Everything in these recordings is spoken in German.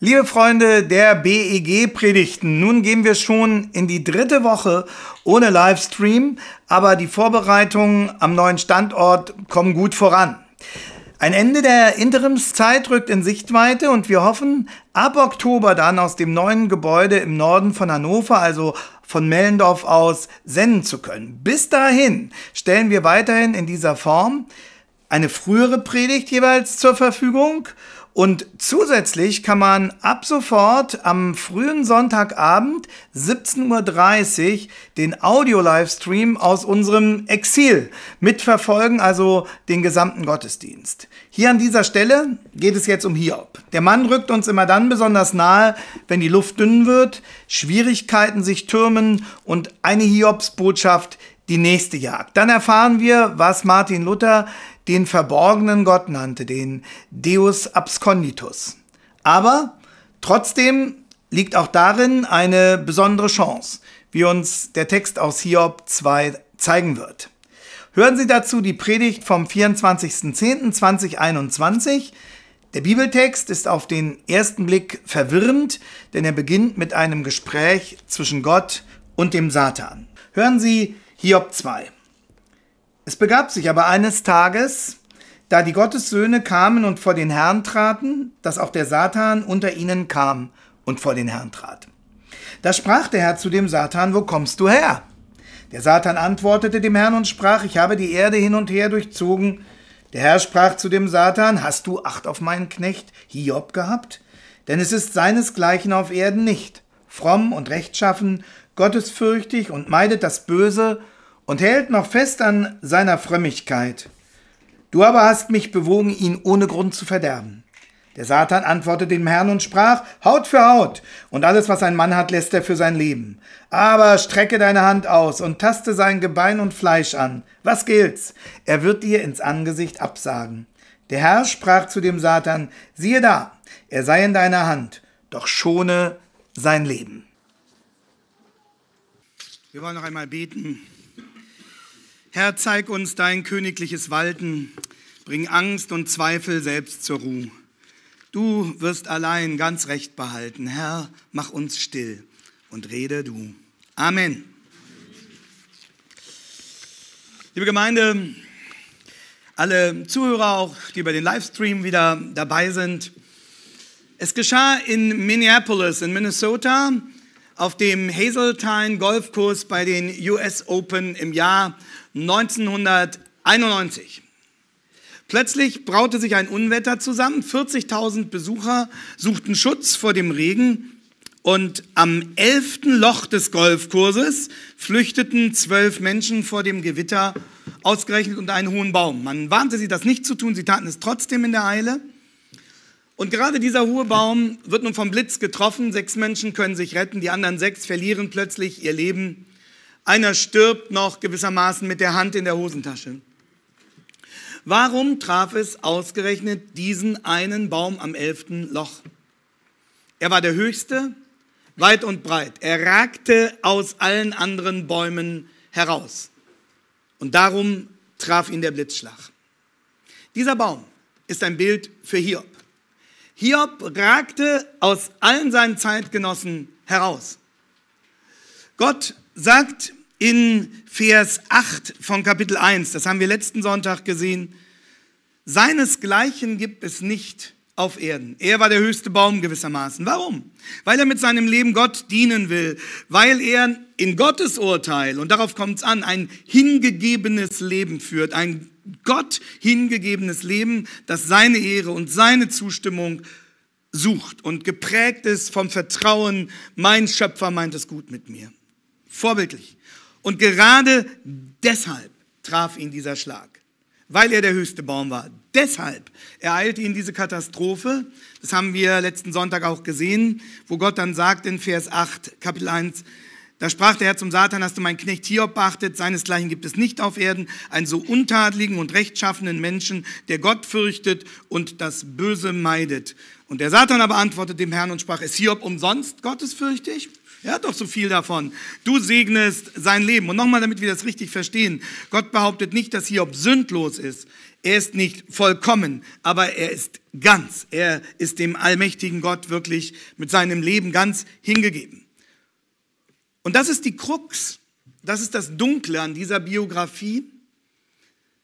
Liebe Freunde der BEG-Predigten, nun gehen wir schon in die dritte Woche ohne Livestream, aber die Vorbereitungen am neuen Standort kommen gut voran. Ein Ende der Interimszeit rückt in Sichtweite und wir hoffen, ab Oktober dann aus dem neuen Gebäude im Norden von Hannover, also von Mellendorf aus, senden zu können. Bis dahin stellen wir weiterhin in dieser Form eine frühere Predigt jeweils zur Verfügung und zusätzlich kann man ab sofort am frühen Sonntagabend 17.30 Uhr den Audio-Livestream aus unserem Exil mitverfolgen, also den gesamten Gottesdienst. Hier an dieser Stelle geht es jetzt um Hiob. Der Mann rückt uns immer dann besonders nahe, wenn die Luft dünn wird, Schwierigkeiten sich türmen und eine Hiobs-Botschaft die nächste Jagd. Dann erfahren wir, was Martin Luther den verborgenen Gott nannte, den Deus absconditus. Aber trotzdem liegt auch darin eine besondere Chance, wie uns der Text aus Hiob 2 zeigen wird. Hören Sie dazu die Predigt vom 24.10.2021. Der Bibeltext ist auf den ersten Blick verwirrend, denn er beginnt mit einem Gespräch zwischen Gott und dem Satan. Hören Sie Hiob 2. Es begab sich aber eines Tages, da die Gottessöhne kamen und vor den Herrn traten, dass auch der Satan unter ihnen kam und vor den Herrn trat. Da sprach der Herr zu dem Satan, wo kommst du her? Der Satan antwortete dem Herrn und sprach, ich habe die Erde hin und her durchzogen. Der Herr sprach zu dem Satan, hast du Acht auf meinen Knecht Hiob gehabt? Denn es ist seinesgleichen auf Erden nicht, fromm und rechtschaffen, gottesfürchtig und meidet das Böse und hält noch fest an seiner Frömmigkeit. Du aber hast mich bewogen, ihn ohne Grund zu verderben. Der Satan antwortete dem Herrn und sprach, Haut für Haut, und alles, was ein Mann hat, lässt er für sein Leben. Aber strecke deine Hand aus und taste sein Gebein und Fleisch an. Was gilt's? Er wird dir ins Angesicht absagen. Der Herr sprach zu dem Satan, siehe da, er sei in deiner Hand, doch schone sein Leben. Wir wollen noch einmal beten. Herr, zeig uns dein königliches Walten, bring Angst und Zweifel selbst zur Ruhe. Du wirst allein ganz recht behalten. Herr, mach uns still und rede du. Amen. Liebe Gemeinde, alle Zuhörer auch, die über den Livestream wieder dabei sind. Es geschah in Minneapolis in Minnesota auf dem Hazeltine Golfkurs bei den US Open im Jahr 1991. Plötzlich braute sich ein Unwetter zusammen, 40.000 Besucher suchten Schutz vor dem Regen und am elften Loch des Golfkurses flüchteten zwölf Menschen vor dem Gewitter, ausgerechnet unter einen hohen Baum. Man warnte sie, das nicht zu tun, sie taten es trotzdem in der Eile. Und gerade dieser hohe Baum wird nun vom Blitz getroffen, sechs Menschen können sich retten, die anderen sechs verlieren plötzlich ihr Leben. Einer stirbt noch gewissermaßen mit der Hand in der Hosentasche. Warum traf es ausgerechnet diesen einen Baum am elften Loch? Er war der höchste, weit und breit. Er ragte aus allen anderen Bäumen heraus. Und darum traf ihn der Blitzschlag. Dieser Baum ist ein Bild für Hiob. Hiob ragte aus allen seinen Zeitgenossen heraus. Gott sagt in Vers 8 von Kapitel 1, das haben wir letzten Sonntag gesehen, seinesgleichen gibt es nicht auf Erden. Er war der höchste Baum gewissermaßen. Warum? Weil er mit seinem Leben Gott dienen will, weil er in Gottes Urteil, und darauf kommt es an, ein hingegebenes Leben führt, ein Gott hingegebenes Leben, das seine Ehre und seine Zustimmung sucht und geprägt ist vom Vertrauen, mein Schöpfer meint es gut mit mir. Vorbildlich. Und gerade deshalb traf ihn dieser Schlag, weil er der höchste Baum war. Deshalb ereilte ihn diese Katastrophe. Das haben wir letzten Sonntag auch gesehen, wo Gott dann sagt in Vers 8, Kapitel 1, da sprach der Herr zum Satan, hast du meinen Knecht Hiob beachtet, seinesgleichen gibt es nicht auf Erden, einen so untadligen und rechtschaffenen Menschen, der Gott fürchtet und das Böse meidet. Und der Satan aber antwortete dem Herrn und sprach, ist Hiob umsonst gottesfürchtig? Er hat doch so viel davon. Du segnest sein Leben. Und nochmal, damit wir das richtig verstehen. Gott behauptet nicht, dass Hiob sündlos ist. Er ist nicht vollkommen, aber er ist ganz. Er ist dem allmächtigen Gott wirklich mit seinem Leben ganz hingegeben. Und das ist die Krux. Das ist das Dunkle an dieser Biografie,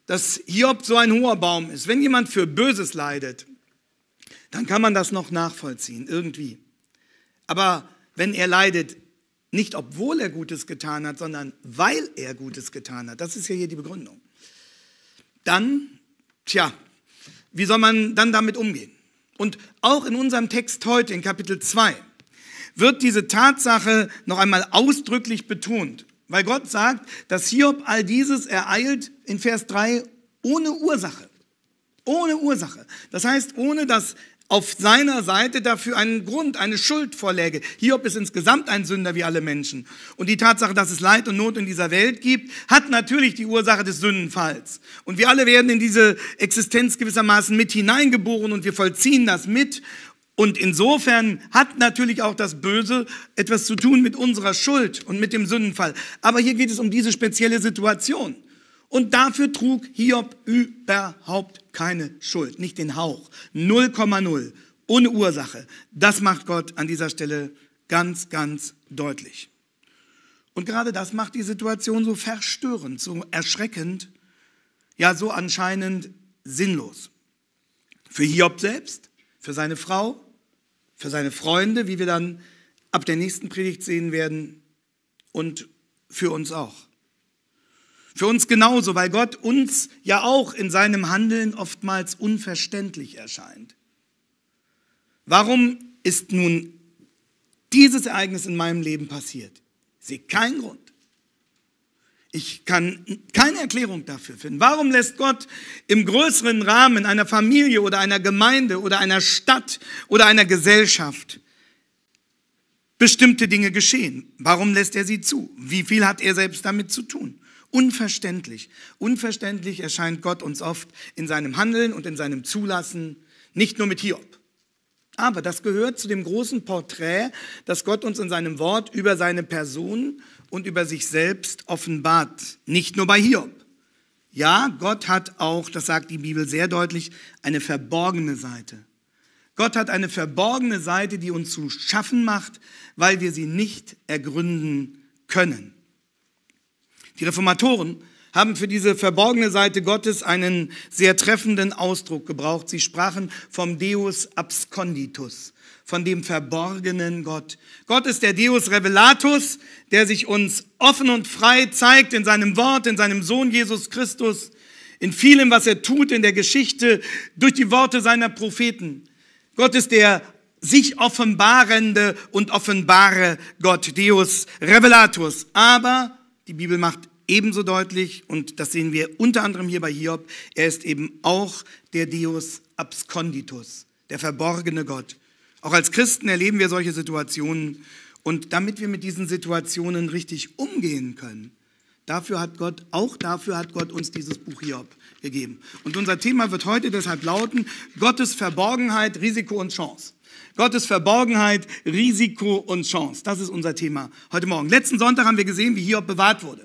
dass Hiob so ein hoher Baum ist. Wenn jemand für Böses leidet, dann kann man das noch nachvollziehen, irgendwie. Aber wenn er leidet, nicht obwohl er Gutes getan hat, sondern weil er Gutes getan hat. Das ist ja hier die Begründung. Dann, tja, wie soll man dann damit umgehen? Und auch in unserem Text heute, in Kapitel 2, wird diese Tatsache noch einmal ausdrücklich betont, weil Gott sagt, dass Hiob all dieses ereilt in Vers 3 ohne Ursache. Ohne Ursache. Das heißt, ohne dass auf seiner Seite dafür einen Grund, eine Schuld vorläge. Hiob ist insgesamt ein Sünder wie alle Menschen. Und die Tatsache, dass es Leid und Not in dieser Welt gibt, hat natürlich die Ursache des Sündenfalls. Und wir alle werden in diese Existenz gewissermaßen mit hineingeboren und wir vollziehen das mit. Und insofern hat natürlich auch das Böse etwas zu tun mit unserer Schuld und mit dem Sündenfall. Aber hier geht es um diese spezielle Situation. Und dafür trug Hiob überhaupt keine Schuld, nicht den Hauch. 0,0, ohne Ursache. Das macht Gott an dieser Stelle ganz, ganz deutlich. Und gerade das macht die Situation so verstörend, so erschreckend, ja so anscheinend sinnlos. Für Hiob selbst, für seine Frau, für seine Freunde, wie wir dann ab der nächsten Predigt sehen werden, und für uns auch. Für uns genauso, weil Gott uns ja auch in seinem Handeln oftmals unverständlich erscheint. Warum ist nun dieses Ereignis in meinem Leben passiert? Ich sehe keinen Grund. Ich kann keine Erklärung dafür finden. Warum lässt Gott im größeren Rahmen einer Familie oder einer Gemeinde oder einer Stadt oder einer Gesellschaft bestimmte Dinge geschehen? Warum lässt er sie zu? Wie viel hat er selbst damit zu tun? Unverständlich. Unverständlich erscheint Gott uns oft in seinem Handeln und in seinem Zulassen, nicht nur mit Hiob. Aber das gehört zu dem großen Porträt, das Gott uns in seinem Wort über seine Person und über sich selbst offenbart. Nicht nur bei Hiob. Ja, Gott hat auch, das sagt die Bibel sehr deutlich, eine verborgene Seite. Gott hat eine verborgene Seite, die uns zu schaffen macht, weil wir sie nicht ergründen können. Die Reformatoren haben für diese verborgene Seite Gottes einen sehr treffenden Ausdruck gebraucht. Sie sprachen vom Deus absconditus, von dem verborgenen Gott. Gott ist der Deus revelatus, der sich uns offen und frei zeigt in seinem Wort, in seinem Sohn Jesus Christus, in vielem, was er tut in der Geschichte, durch die Worte seiner Propheten. Gott ist der sich offenbarende und offenbare Gott, Deus revelatus. Aber die Bibel macht ebenso deutlich, und das sehen wir unter anderem hier bei Hiob, er ist eben auch der Deus absconditus, der verborgene Gott. Auch als Christen erleben wir solche Situationen. Und damit wir mit diesen Situationen richtig umgehen können, dafür hat Gott, auch dafür hat Gott uns dieses Buch Hiob gegeben. Und unser Thema wird heute deshalb lauten, Gottes Verborgenheit, Risiko und Chance. Gottes Verborgenheit, Risiko und Chance. Das ist unser Thema heute Morgen. Letzten Sonntag haben wir gesehen, wie Hiob bewahrt wurde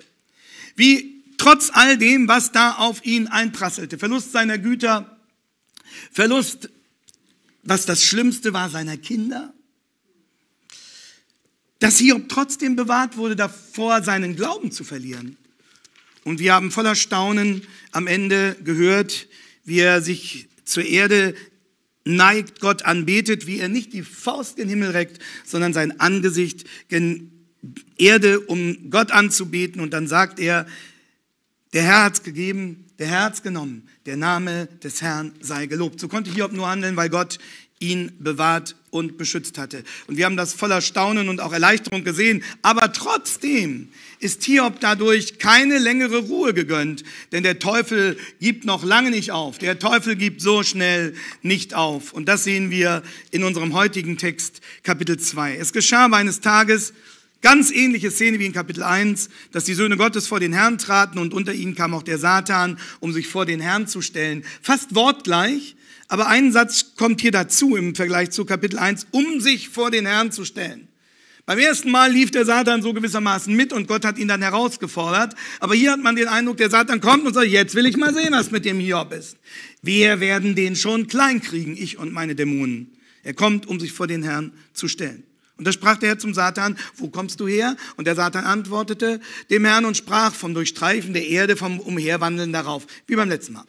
wie trotz all dem, was da auf ihn einprasselte, Verlust seiner Güter, Verlust, was das Schlimmste war, seiner Kinder, dass Hiob trotzdem bewahrt wurde davor, seinen Glauben zu verlieren. Und wir haben voller Staunen am Ende gehört, wie er sich zur Erde neigt, Gott anbetet, wie er nicht die Faust den Himmel reckt, sondern sein Angesicht gen Erde, um Gott anzubeten. Und dann sagt er, der Herr hat es gegeben, der Herr hat es genommen. Der Name des Herrn sei gelobt. So konnte Hiob nur handeln, weil Gott ihn bewahrt und beschützt hatte. Und wir haben das voller Staunen und auch Erleichterung gesehen. Aber trotzdem ist Hiob dadurch keine längere Ruhe gegönnt, denn der Teufel gibt noch lange nicht auf. Der Teufel gibt so schnell nicht auf. Und das sehen wir in unserem heutigen Text, Kapitel 2. Es geschah aber eines Tages, Ganz ähnliche Szene wie in Kapitel 1, dass die Söhne Gottes vor den Herrn traten und unter ihnen kam auch der Satan, um sich vor den Herrn zu stellen. Fast wortgleich, aber ein Satz kommt hier dazu im Vergleich zu Kapitel 1, um sich vor den Herrn zu stellen. Beim ersten Mal lief der Satan so gewissermaßen mit und Gott hat ihn dann herausgefordert. Aber hier hat man den Eindruck, der Satan kommt und sagt, jetzt will ich mal sehen, was mit dem Hiob ist. Wir werden den schon kleinkriegen, ich und meine Dämonen. Er kommt, um sich vor den Herrn zu stellen. Und da sprach der Herr zum Satan, wo kommst du her? Und der Satan antwortete dem Herrn und sprach vom Durchstreifen der Erde, vom Umherwandeln darauf, wie beim letzten Mal.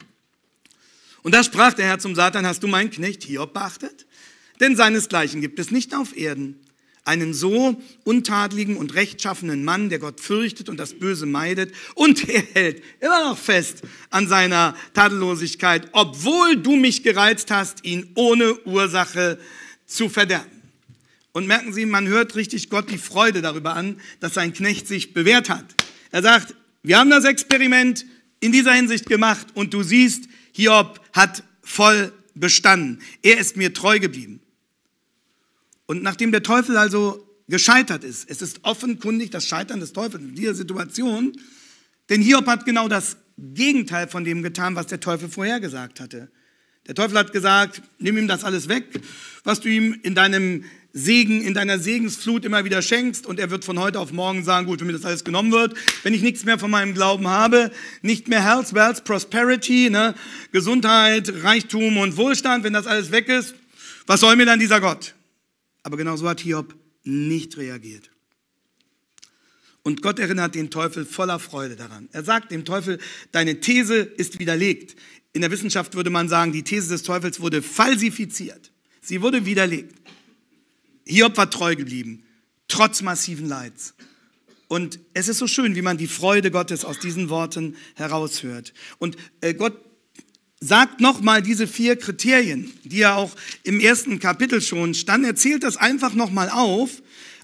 Und da sprach der Herr zum Satan, hast du meinen Knecht Hiob beachtet? Denn seinesgleichen gibt es nicht auf Erden. Einen so untadligen und rechtschaffenen Mann, der Gott fürchtet und das Böse meidet. Und er hält immer noch fest an seiner Tadellosigkeit, obwohl du mich gereizt hast, ihn ohne Ursache zu verderben. Und merken Sie, man hört richtig Gott die Freude darüber an, dass sein Knecht sich bewährt hat. Er sagt, wir haben das Experiment in dieser Hinsicht gemacht und du siehst, Hiob hat voll bestanden. Er ist mir treu geblieben. Und nachdem der Teufel also gescheitert ist, es ist offenkundig das Scheitern des Teufels in dieser Situation, denn Hiob hat genau das Gegenteil von dem getan, was der Teufel vorhergesagt hatte. Der Teufel hat gesagt, nimm ihm das alles weg, was du ihm in deinem Segen in deiner Segensflut immer wieder schenkst und er wird von heute auf morgen sagen, gut, wenn mir das alles genommen wird, wenn ich nichts mehr von meinem Glauben habe, nicht mehr Health, Wealth, Prosperity, ne, Gesundheit, Reichtum und Wohlstand, wenn das alles weg ist, was soll mir dann dieser Gott? Aber genau so hat Hiob nicht reagiert. Und Gott erinnert den Teufel voller Freude daran. Er sagt dem Teufel, deine These ist widerlegt. In der Wissenschaft würde man sagen, die These des Teufels wurde falsifiziert. Sie wurde widerlegt. Hiob war treu geblieben, trotz massiven Leids. Und es ist so schön, wie man die Freude Gottes aus diesen Worten heraushört. Und äh, Gott sagt nochmal diese vier Kriterien, die er auch im ersten Kapitel schon stand. Er zählt das einfach nochmal auf.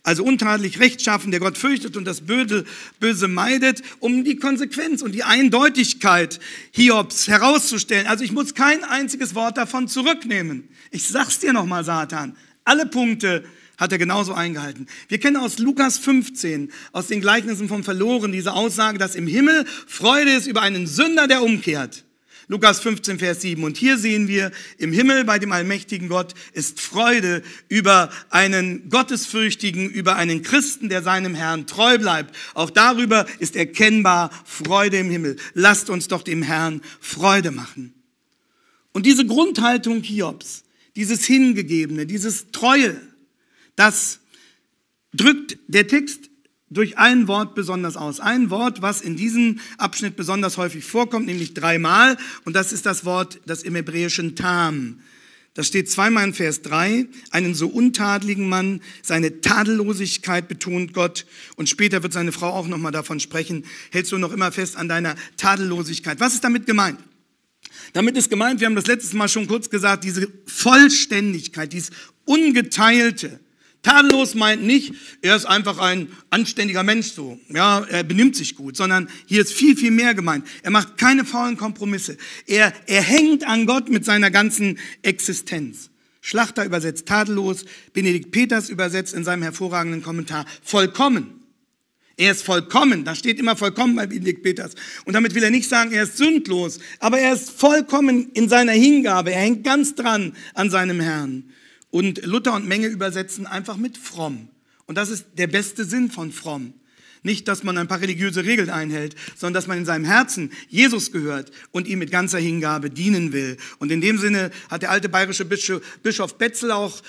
Also untadelig, rechtschaffen, der Gott fürchtet und das Böde, Böse meidet, um die Konsequenz und die Eindeutigkeit Hiobs herauszustellen. Also ich muss kein einziges Wort davon zurücknehmen. Ich sag's dir nochmal, Satan. Alle Punkte hat er genauso eingehalten. Wir kennen aus Lukas 15, aus den Gleichnissen vom Verloren, diese Aussage, dass im Himmel Freude ist über einen Sünder, der umkehrt. Lukas 15, Vers 7. Und hier sehen wir, im Himmel bei dem allmächtigen Gott ist Freude über einen Gottesfürchtigen, über einen Christen, der seinem Herrn treu bleibt. Auch darüber ist erkennbar Freude im Himmel. Lasst uns doch dem Herrn Freude machen. Und diese Grundhaltung Hiobs, dieses Hingegebene, dieses Treue, das drückt der Text durch ein Wort besonders aus. Ein Wort, was in diesem Abschnitt besonders häufig vorkommt, nämlich dreimal. Und das ist das Wort, das im Hebräischen Tam. Das steht zweimal in Vers drei. Einen so untadeligen Mann, seine Tadellosigkeit betont Gott. Und später wird seine Frau auch nochmal davon sprechen. Hältst du noch immer fest an deiner Tadellosigkeit? Was ist damit gemeint? Damit ist gemeint, wir haben das letztes Mal schon kurz gesagt, diese Vollständigkeit, dieses Ungeteilte. Tadellos meint nicht, er ist einfach ein anständiger Mensch so. Ja, er benimmt sich gut, sondern hier ist viel, viel mehr gemeint. Er macht keine faulen Kompromisse. Er, er hängt an Gott mit seiner ganzen Existenz. Schlachter übersetzt tadellos, Benedikt Peters übersetzt in seinem hervorragenden Kommentar vollkommen. Er ist vollkommen. Da steht immer vollkommen bei Benedikt Peters. Und damit will er nicht sagen, er ist sündlos, aber er ist vollkommen in seiner Hingabe. Er hängt ganz dran an seinem Herrn. Und Luther und Menge übersetzen einfach mit fromm. Und das ist der beste Sinn von fromm. Nicht, dass man ein paar religiöse Regeln einhält, sondern dass man in seinem Herzen Jesus gehört und ihm mit ganzer Hingabe dienen will. Und in dem Sinne hat der alte bayerische Bischof Betzel auch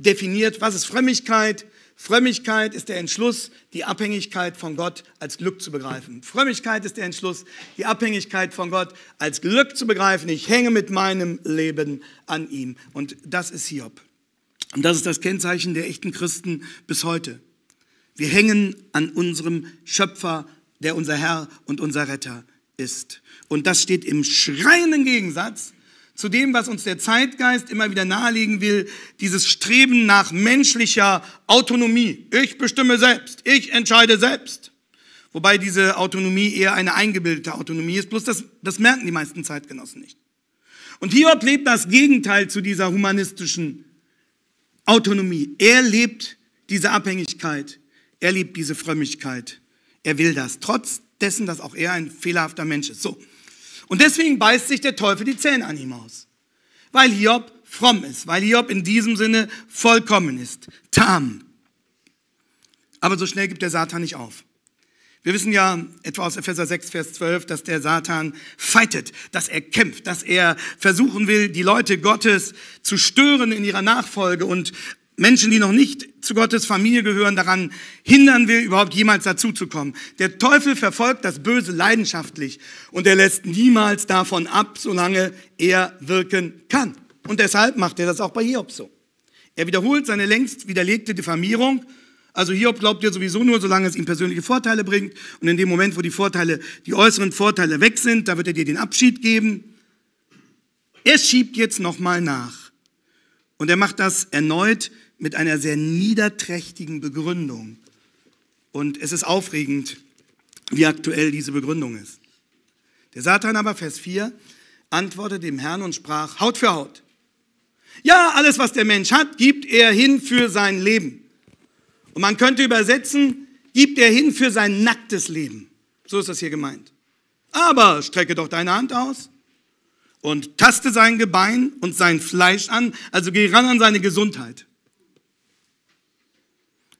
definiert, was ist Frömmigkeit? Frömmigkeit ist der Entschluss, die Abhängigkeit von Gott als Glück zu begreifen. Frömmigkeit ist der Entschluss, die Abhängigkeit von Gott als Glück zu begreifen. Ich hänge mit meinem Leben an ihm. Und das ist Hiob. Und das ist das Kennzeichen der echten Christen bis heute. Wir hängen an unserem Schöpfer, der unser Herr und unser Retter ist. Und das steht im schreienden Gegensatz zu dem, was uns der Zeitgeist immer wieder nahelegen will, dieses Streben nach menschlicher Autonomie. Ich bestimme selbst, ich entscheide selbst. Wobei diese Autonomie eher eine eingebildete Autonomie ist, bloß das, das merken die meisten Zeitgenossen nicht. Und Hiob lebt das Gegenteil zu dieser humanistischen Autonomie. Er lebt diese Abhängigkeit, er lebt diese Frömmigkeit, er will das, trotz dessen, dass auch er ein fehlerhafter Mensch ist. So, und deswegen beißt sich der Teufel die Zähne an ihm aus. Weil Hiob fromm ist, weil Hiob in diesem Sinne vollkommen ist, tam. Aber so schnell gibt der Satan nicht auf. Wir wissen ja etwa aus Epheser 6, Vers 12, dass der Satan fightet, dass er kämpft, dass er versuchen will, die Leute Gottes zu stören in ihrer Nachfolge und Menschen, die noch nicht zu Gottes Familie gehören, daran hindern will, überhaupt jemals dazuzukommen. Der Teufel verfolgt das Böse leidenschaftlich und er lässt niemals davon ab, solange er wirken kann. Und deshalb macht er das auch bei Hiob so. Er wiederholt seine längst widerlegte Diffamierung. Also Hiob glaubt ja sowieso nur, solange es ihm persönliche Vorteile bringt. Und in dem Moment, wo die Vorteile, die äußeren Vorteile weg sind, da wird er dir den Abschied geben. Er schiebt jetzt nochmal nach. Und er macht das erneut mit einer sehr niederträchtigen Begründung. Und es ist aufregend, wie aktuell diese Begründung ist. Der Satan aber, Vers 4, antwortete dem Herrn und sprach, Haut für Haut. Ja, alles, was der Mensch hat, gibt er hin für sein Leben. Und man könnte übersetzen, gibt er hin für sein nacktes Leben. So ist das hier gemeint. Aber strecke doch deine Hand aus und taste sein Gebein und sein Fleisch an, also geh ran an seine Gesundheit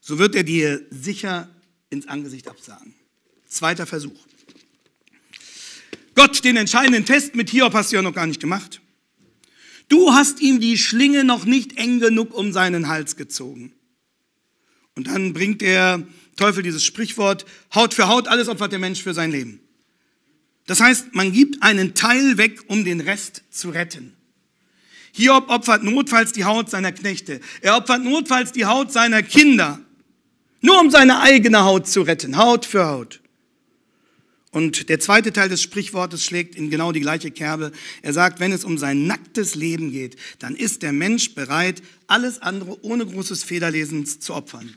so wird er dir sicher ins Angesicht absagen. Zweiter Versuch. Gott, den entscheidenden Test mit Hiob hast du ja noch gar nicht gemacht. Du hast ihm die Schlinge noch nicht eng genug um seinen Hals gezogen. Und dann bringt der Teufel dieses Sprichwort, Haut für Haut, alles opfert der Mensch für sein Leben. Das heißt, man gibt einen Teil weg, um den Rest zu retten. Hiob opfert notfalls die Haut seiner Knechte. Er opfert notfalls die Haut seiner Kinder. Nur um seine eigene Haut zu retten, Haut für Haut. Und der zweite Teil des Sprichwortes schlägt in genau die gleiche Kerbe. Er sagt, wenn es um sein nacktes Leben geht, dann ist der Mensch bereit, alles andere ohne großes Federlesens zu opfern.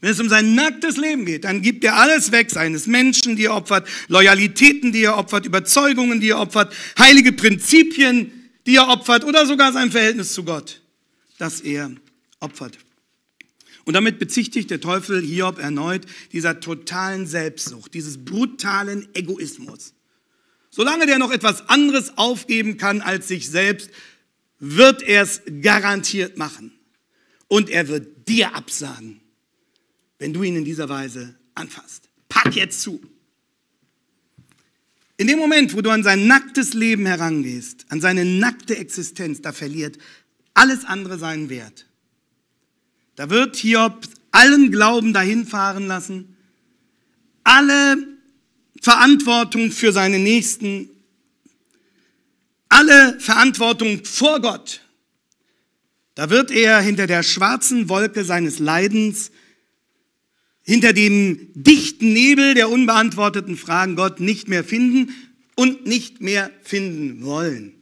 Wenn es um sein nacktes Leben geht, dann gibt er alles weg, seines Menschen, die er opfert, Loyalitäten, die er opfert, Überzeugungen, die er opfert, heilige Prinzipien, die er opfert oder sogar sein Verhältnis zu Gott, das er opfert. Und damit bezichtigt der Teufel Hiob erneut dieser totalen Selbstsucht, dieses brutalen Egoismus. Solange der noch etwas anderes aufgeben kann als sich selbst, wird er es garantiert machen. Und er wird dir absagen, wenn du ihn in dieser Weise anfasst. Pack jetzt zu. In dem Moment, wo du an sein nacktes Leben herangehst, an seine nackte Existenz, da verliert alles andere seinen Wert. Da wird Hiob allen Glauben dahinfahren lassen, alle Verantwortung für seine Nächsten, alle Verantwortung vor Gott. Da wird er hinter der schwarzen Wolke seines Leidens, hinter dem dichten Nebel der unbeantworteten Fragen Gott nicht mehr finden und nicht mehr finden wollen.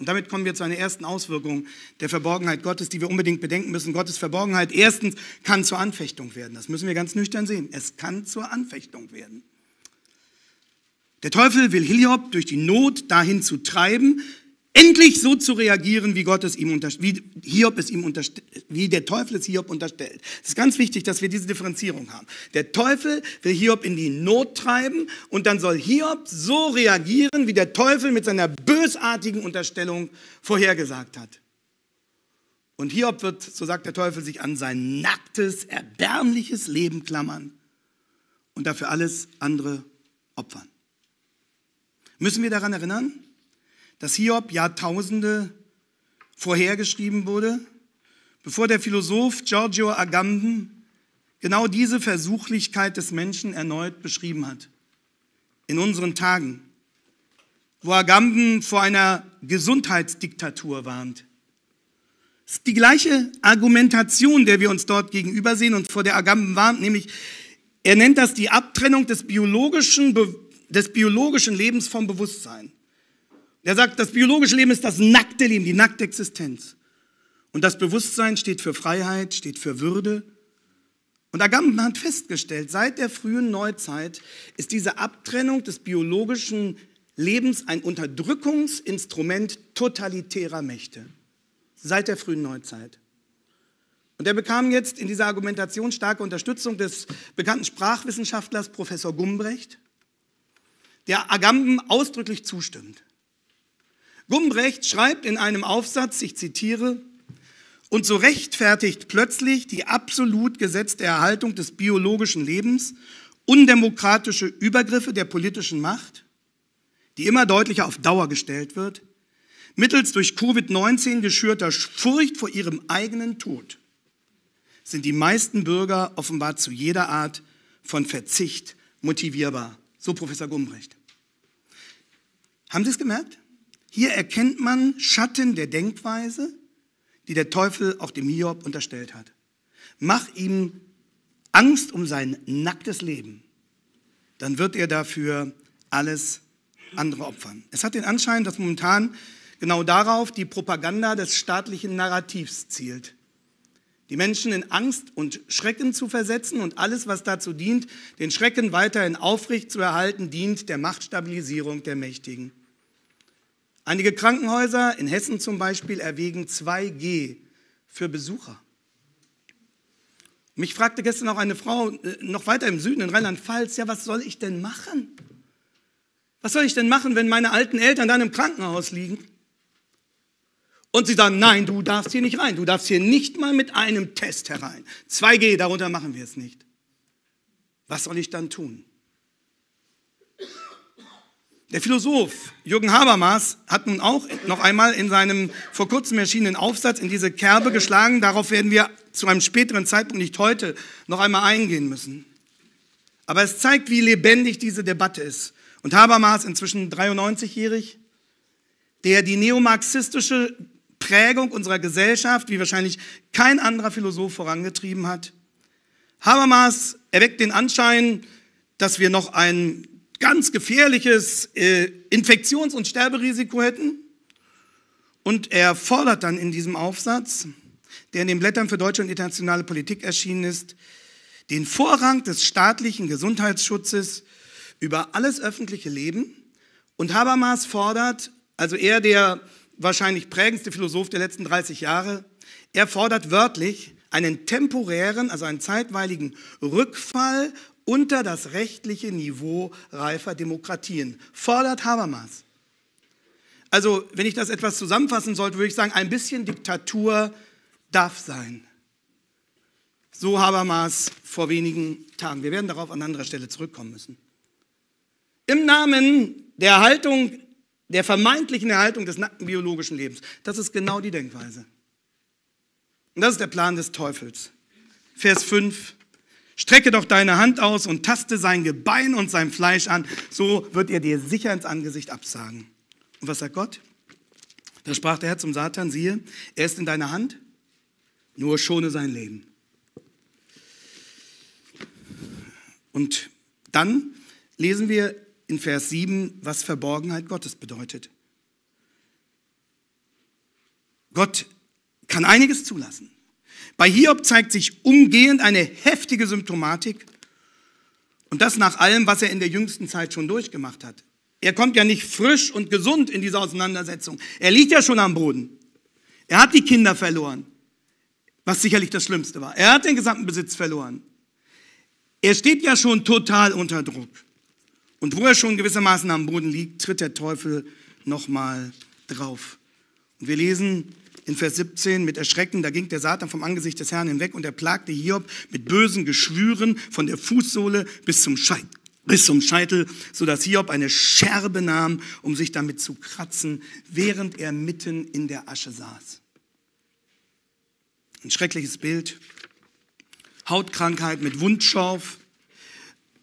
Und damit kommen wir zu einer ersten Auswirkung der Verborgenheit Gottes, die wir unbedingt bedenken müssen. Gottes Verborgenheit erstens kann zur Anfechtung werden. Das müssen wir ganz nüchtern sehen. Es kann zur Anfechtung werden. Der Teufel will Hiliob durch die Not dahin zu treiben, endlich so zu reagieren, wie Gott es ihm unterstellt, wie Hiob es ihm unterstellt, wie der Teufel es Hiob unterstellt. Es ist ganz wichtig, dass wir diese Differenzierung haben. Der Teufel will Hiob in die Not treiben und dann soll Hiob so reagieren, wie der Teufel mit seiner bösartigen Unterstellung vorhergesagt hat. Und Hiob wird, so sagt der Teufel, sich an sein nacktes, erbärmliches Leben klammern und dafür alles andere opfern. Müssen wir daran erinnern? dass Hiob Jahrtausende vorhergeschrieben wurde, bevor der Philosoph Giorgio Agamben genau diese Versuchlichkeit des Menschen erneut beschrieben hat. In unseren Tagen, wo Agamben vor einer Gesundheitsdiktatur warnt. Es ist die gleiche Argumentation, der wir uns dort gegenübersehen und vor der Agamben warnt, nämlich er nennt das die Abtrennung des biologischen, des biologischen Lebens vom Bewusstsein. Er sagt, das biologische Leben ist das nackte Leben, die nackte Existenz. Und das Bewusstsein steht für Freiheit, steht für Würde. Und Agamben hat festgestellt, seit der frühen Neuzeit ist diese Abtrennung des biologischen Lebens ein Unterdrückungsinstrument totalitärer Mächte. Seit der frühen Neuzeit. Und er bekam jetzt in dieser Argumentation starke Unterstützung des bekannten Sprachwissenschaftlers Professor Gumbrecht, der Agamben ausdrücklich zustimmt. Gumbrecht schreibt in einem Aufsatz, ich zitiere, und so rechtfertigt plötzlich die absolut gesetzte Erhaltung des biologischen Lebens undemokratische Übergriffe der politischen Macht, die immer deutlicher auf Dauer gestellt wird, mittels durch Covid-19 geschürter Furcht vor ihrem eigenen Tod sind die meisten Bürger offenbar zu jeder Art von Verzicht motivierbar. So Professor Gumbrecht. Haben Sie es gemerkt? Hier erkennt man Schatten der Denkweise, die der Teufel auch dem Hiob unterstellt hat. Mach ihm Angst um sein nacktes Leben, dann wird er dafür alles andere opfern. Es hat den Anschein, dass momentan genau darauf die Propaganda des staatlichen Narrativs zielt. Die Menschen in Angst und Schrecken zu versetzen und alles, was dazu dient, den Schrecken weiterhin aufrecht zu erhalten, dient der Machtstabilisierung der Mächtigen. Einige Krankenhäuser, in Hessen zum Beispiel, erwägen 2G für Besucher. Mich fragte gestern auch eine Frau, äh, noch weiter im Süden, in Rheinland-Pfalz, ja, was soll ich denn machen? Was soll ich denn machen, wenn meine alten Eltern dann im Krankenhaus liegen? Und sie sagen, nein, du darfst hier nicht rein, du darfst hier nicht mal mit einem Test herein. 2G, darunter machen wir es nicht. Was soll ich dann tun? Der Philosoph Jürgen Habermas hat nun auch noch einmal in seinem vor kurzem erschienenen Aufsatz in diese Kerbe geschlagen. Darauf werden wir zu einem späteren Zeitpunkt, nicht heute, noch einmal eingehen müssen. Aber es zeigt, wie lebendig diese Debatte ist. Und Habermas, inzwischen 93-jährig, der die neomarxistische Prägung unserer Gesellschaft, wie wahrscheinlich kein anderer Philosoph vorangetrieben hat. Habermas erweckt den Anschein, dass wir noch einen ganz gefährliches äh, Infektions- und Sterberisiko hätten. Und er fordert dann in diesem Aufsatz, der in den Blättern für deutsche und internationale Politik erschienen ist, den Vorrang des staatlichen Gesundheitsschutzes über alles öffentliche Leben. Und Habermas fordert, also er der wahrscheinlich prägendste Philosoph der letzten 30 Jahre, er fordert wörtlich einen temporären, also einen zeitweiligen Rückfall unter das rechtliche Niveau reifer Demokratien, fordert Habermas. Also, wenn ich das etwas zusammenfassen sollte, würde ich sagen, ein bisschen Diktatur darf sein. So Habermas vor wenigen Tagen. Wir werden darauf an anderer Stelle zurückkommen müssen. Im Namen der Erhaltung, der vermeintlichen Erhaltung des nackten biologischen Lebens. Das ist genau die Denkweise. Und das ist der Plan des Teufels. Vers 5 Strecke doch deine Hand aus und taste sein Gebein und sein Fleisch an, so wird er dir sicher ins Angesicht absagen. Und was sagt Gott? Da sprach der Herr zum Satan, siehe, er ist in deiner Hand, nur schone sein Leben. Und dann lesen wir in Vers 7, was Verborgenheit Gottes bedeutet. Gott kann einiges zulassen. Bei Hiob zeigt sich umgehend eine heftige Symptomatik und das nach allem, was er in der jüngsten Zeit schon durchgemacht hat. Er kommt ja nicht frisch und gesund in diese Auseinandersetzung. Er liegt ja schon am Boden. Er hat die Kinder verloren, was sicherlich das Schlimmste war. Er hat den gesamten Besitz verloren. Er steht ja schon total unter Druck. Und wo er schon gewissermaßen am Boden liegt, tritt der Teufel nochmal drauf. Und wir lesen in Vers 17 mit Erschrecken, da ging der Satan vom Angesicht des Herrn hinweg und er plagte Hiob mit bösen Geschwüren von der Fußsohle bis zum, Scheit bis zum Scheitel, sodass Hiob eine Scherbe nahm, um sich damit zu kratzen, während er mitten in der Asche saß. Ein schreckliches Bild. Hautkrankheit mit Wundschorf,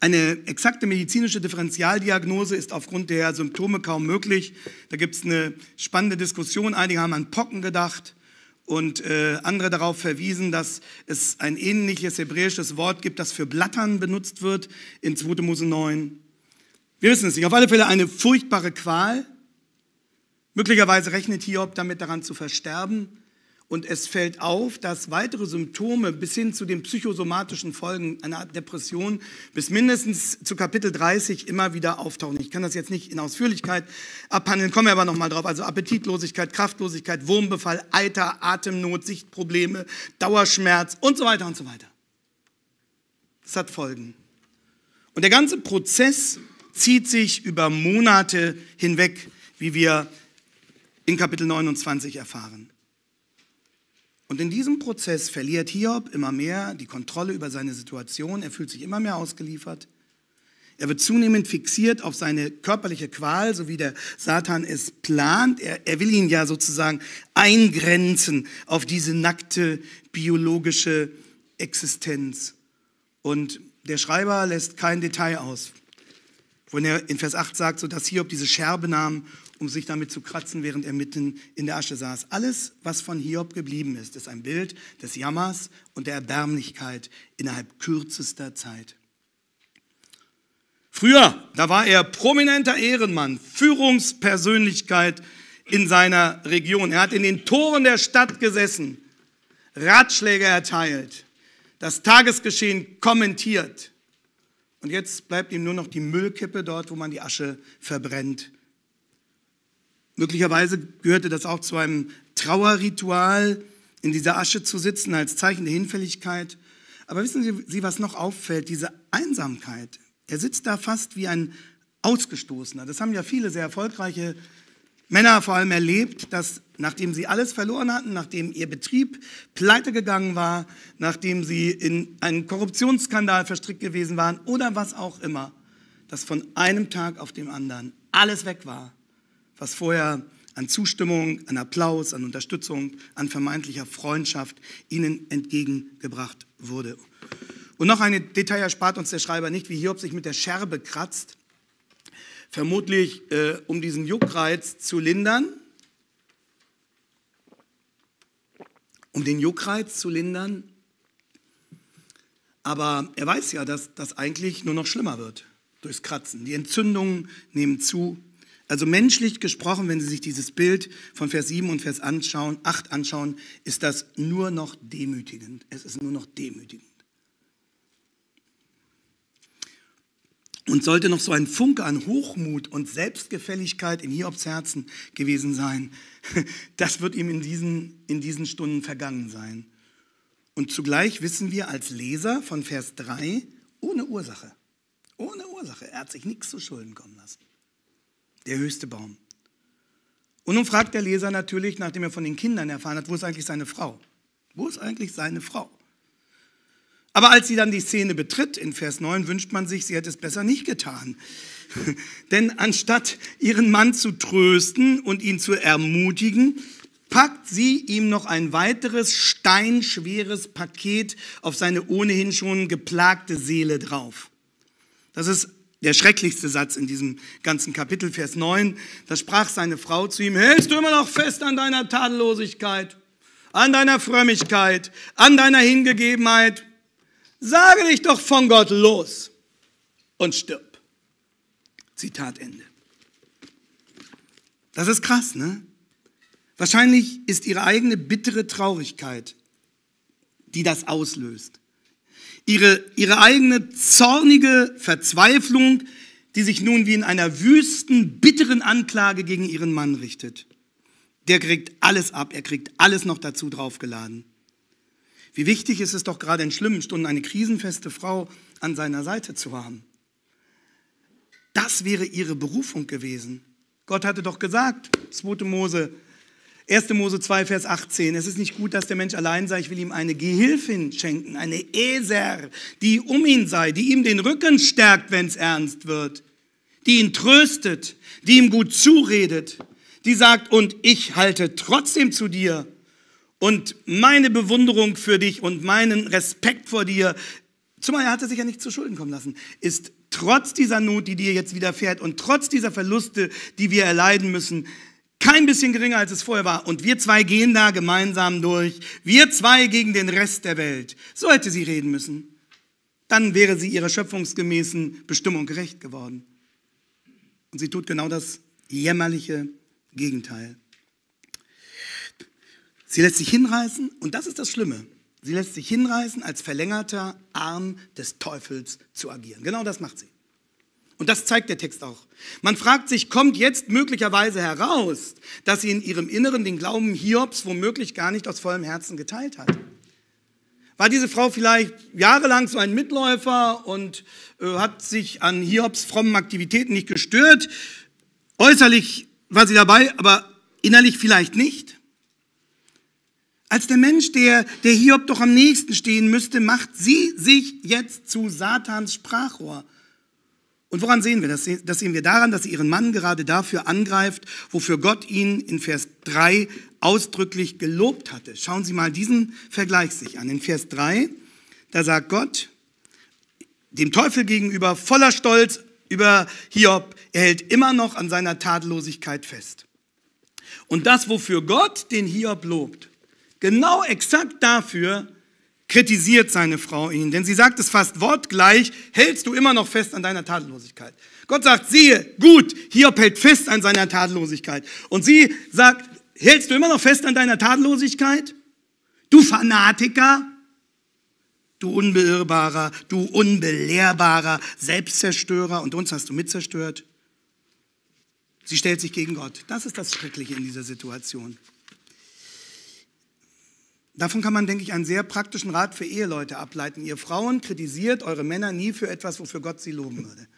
eine exakte medizinische Differentialdiagnose ist aufgrund der Symptome kaum möglich. Da gibt es eine spannende Diskussion. Einige haben an Pocken gedacht und äh, andere darauf verwiesen, dass es ein ähnliches hebräisches Wort gibt, das für Blattern benutzt wird in 2. Mose 9. Wir wissen es nicht. Auf alle Fälle eine furchtbare Qual. Möglicherweise rechnet Hiob damit, daran zu versterben. Und es fällt auf, dass weitere Symptome bis hin zu den psychosomatischen Folgen einer Depression bis mindestens zu Kapitel 30 immer wieder auftauchen. Ich kann das jetzt nicht in Ausführlichkeit abhandeln, kommen wir aber nochmal drauf. Also Appetitlosigkeit, Kraftlosigkeit, Wurmbefall, Alter, Atemnot, Sichtprobleme, Dauerschmerz und so weiter und so weiter. Das hat Folgen. Und der ganze Prozess zieht sich über Monate hinweg, wie wir in Kapitel 29 erfahren. Und in diesem Prozess verliert Hiob immer mehr die Kontrolle über seine Situation, er fühlt sich immer mehr ausgeliefert. Er wird zunehmend fixiert auf seine körperliche Qual, so wie der Satan es plant. Er, er will ihn ja sozusagen eingrenzen auf diese nackte biologische Existenz. Und der Schreiber lässt kein Detail aus. Wenn er in Vers 8 sagt, so dass Hiob diese Scherbe nahm um sich damit zu kratzen, während er mitten in der Asche saß. Alles, was von Hiob geblieben ist, ist ein Bild des Jammers und der Erbärmlichkeit innerhalb kürzester Zeit. Früher, da war er prominenter Ehrenmann, Führungspersönlichkeit in seiner Region. Er hat in den Toren der Stadt gesessen, Ratschläge erteilt, das Tagesgeschehen kommentiert. Und jetzt bleibt ihm nur noch die Müllkippe dort, wo man die Asche verbrennt Möglicherweise gehörte das auch zu einem Trauerritual, in dieser Asche zu sitzen als Zeichen der Hinfälligkeit. Aber wissen Sie, was noch auffällt? Diese Einsamkeit. Er sitzt da fast wie ein Ausgestoßener. Das haben ja viele sehr erfolgreiche Männer vor allem erlebt, dass nachdem sie alles verloren hatten, nachdem ihr Betrieb pleite gegangen war, nachdem sie in einen Korruptionsskandal verstrickt gewesen waren oder was auch immer, dass von einem Tag auf dem anderen alles weg war was vorher an Zustimmung, an Applaus, an Unterstützung, an vermeintlicher Freundschaft ihnen entgegengebracht wurde. Und noch ein Detail erspart uns der Schreiber nicht, wie Hiob sich mit der Scherbe kratzt, vermutlich äh, um diesen Juckreiz zu lindern, um den Juckreiz zu lindern. Aber er weiß ja, dass das eigentlich nur noch schlimmer wird durchs Kratzen. Die Entzündungen nehmen zu also menschlich gesprochen, wenn Sie sich dieses Bild von Vers 7 und Vers anschauen, 8 anschauen, ist das nur noch demütigend. Es ist nur noch demütigend. Und sollte noch so ein Funke an Hochmut und Selbstgefälligkeit in Hiobs Herzen gewesen sein, das wird ihm in diesen, in diesen Stunden vergangen sein. Und zugleich wissen wir als Leser von Vers 3, ohne Ursache, ohne Ursache, er hat sich nichts zu Schulden kommen lassen der höchste Baum. Und nun fragt der Leser natürlich, nachdem er von den Kindern erfahren hat, wo ist eigentlich seine Frau? Wo ist eigentlich seine Frau? Aber als sie dann die Szene betritt in Vers 9, wünscht man sich, sie hätte es besser nicht getan. Denn anstatt ihren Mann zu trösten und ihn zu ermutigen, packt sie ihm noch ein weiteres steinschweres Paket auf seine ohnehin schon geplagte Seele drauf. Das ist der schrecklichste Satz in diesem ganzen Kapitel, Vers 9. Da sprach seine Frau zu ihm, hältst du immer noch fest an deiner Tadellosigkeit, an deiner Frömmigkeit, an deiner Hingegebenheit? Sage dich doch von Gott los und stirb. Zitat Ende. Das ist krass, ne? Wahrscheinlich ist ihre eigene bittere Traurigkeit, die das auslöst ihre, ihre eigene zornige Verzweiflung, die sich nun wie in einer wüsten, bitteren Anklage gegen ihren Mann richtet. Der kriegt alles ab, er kriegt alles noch dazu draufgeladen. Wie wichtig ist es doch gerade in schlimmen Stunden, eine krisenfeste Frau an seiner Seite zu haben. Das wäre ihre Berufung gewesen. Gott hatte doch gesagt, 2. Mose 1. Mose 2, Vers 18. Es ist nicht gut, dass der Mensch allein sei. Ich will ihm eine Gehilfin schenken, eine Eser, die um ihn sei, die ihm den Rücken stärkt, wenn es ernst wird, die ihn tröstet, die ihm gut zuredet, die sagt, und ich halte trotzdem zu dir. Und meine Bewunderung für dich und meinen Respekt vor dir, zumal er hat er sich ja nicht zu Schulden kommen lassen, ist trotz dieser Not, die dir jetzt widerfährt und trotz dieser Verluste, die wir erleiden müssen, kein bisschen geringer, als es vorher war. Und wir zwei gehen da gemeinsam durch. Wir zwei gegen den Rest der Welt. So hätte sie reden müssen. Dann wäre sie ihrer schöpfungsgemäßen Bestimmung gerecht geworden. Und sie tut genau das jämmerliche Gegenteil. Sie lässt sich hinreißen, und das ist das Schlimme. Sie lässt sich hinreißen, als verlängerter Arm des Teufels zu agieren. Genau das macht sie. Und das zeigt der Text auch. Man fragt sich, kommt jetzt möglicherweise heraus, dass sie in ihrem Inneren den Glauben Hiobs womöglich gar nicht aus vollem Herzen geteilt hat? War diese Frau vielleicht jahrelang so ein Mitläufer und äh, hat sich an Hiobs frommen Aktivitäten nicht gestört? Äußerlich war sie dabei, aber innerlich vielleicht nicht? Als der Mensch, der, der Hiob doch am nächsten stehen müsste, macht sie sich jetzt zu Satans Sprachrohr und woran sehen wir das? Das sehen wir daran, dass sie ihren Mann gerade dafür angreift, wofür Gott ihn in Vers 3 ausdrücklich gelobt hatte. Schauen Sie mal diesen Vergleich sich an. In Vers 3, da sagt Gott dem Teufel gegenüber voller Stolz über Hiob, er hält immer noch an seiner Tadellosigkeit fest. Und das, wofür Gott den Hiob lobt, genau exakt dafür kritisiert seine Frau ihn, denn sie sagt es fast wortgleich, hältst du immer noch fest an deiner Tadellosigkeit. Gott sagt, siehe, gut, Hiob hält fest an seiner Tadellosigkeit. Und sie sagt, hältst du immer noch fest an deiner Tadellosigkeit? Du Fanatiker, du Unbeirrbarer, du Unbelehrbarer, Selbstzerstörer und uns hast du mitzerstört. Sie stellt sich gegen Gott. Das ist das Schreckliche in dieser Situation. Davon kann man, denke ich, einen sehr praktischen Rat für Eheleute ableiten. Ihr Frauen kritisiert eure Männer nie für etwas, wofür Gott sie loben würde.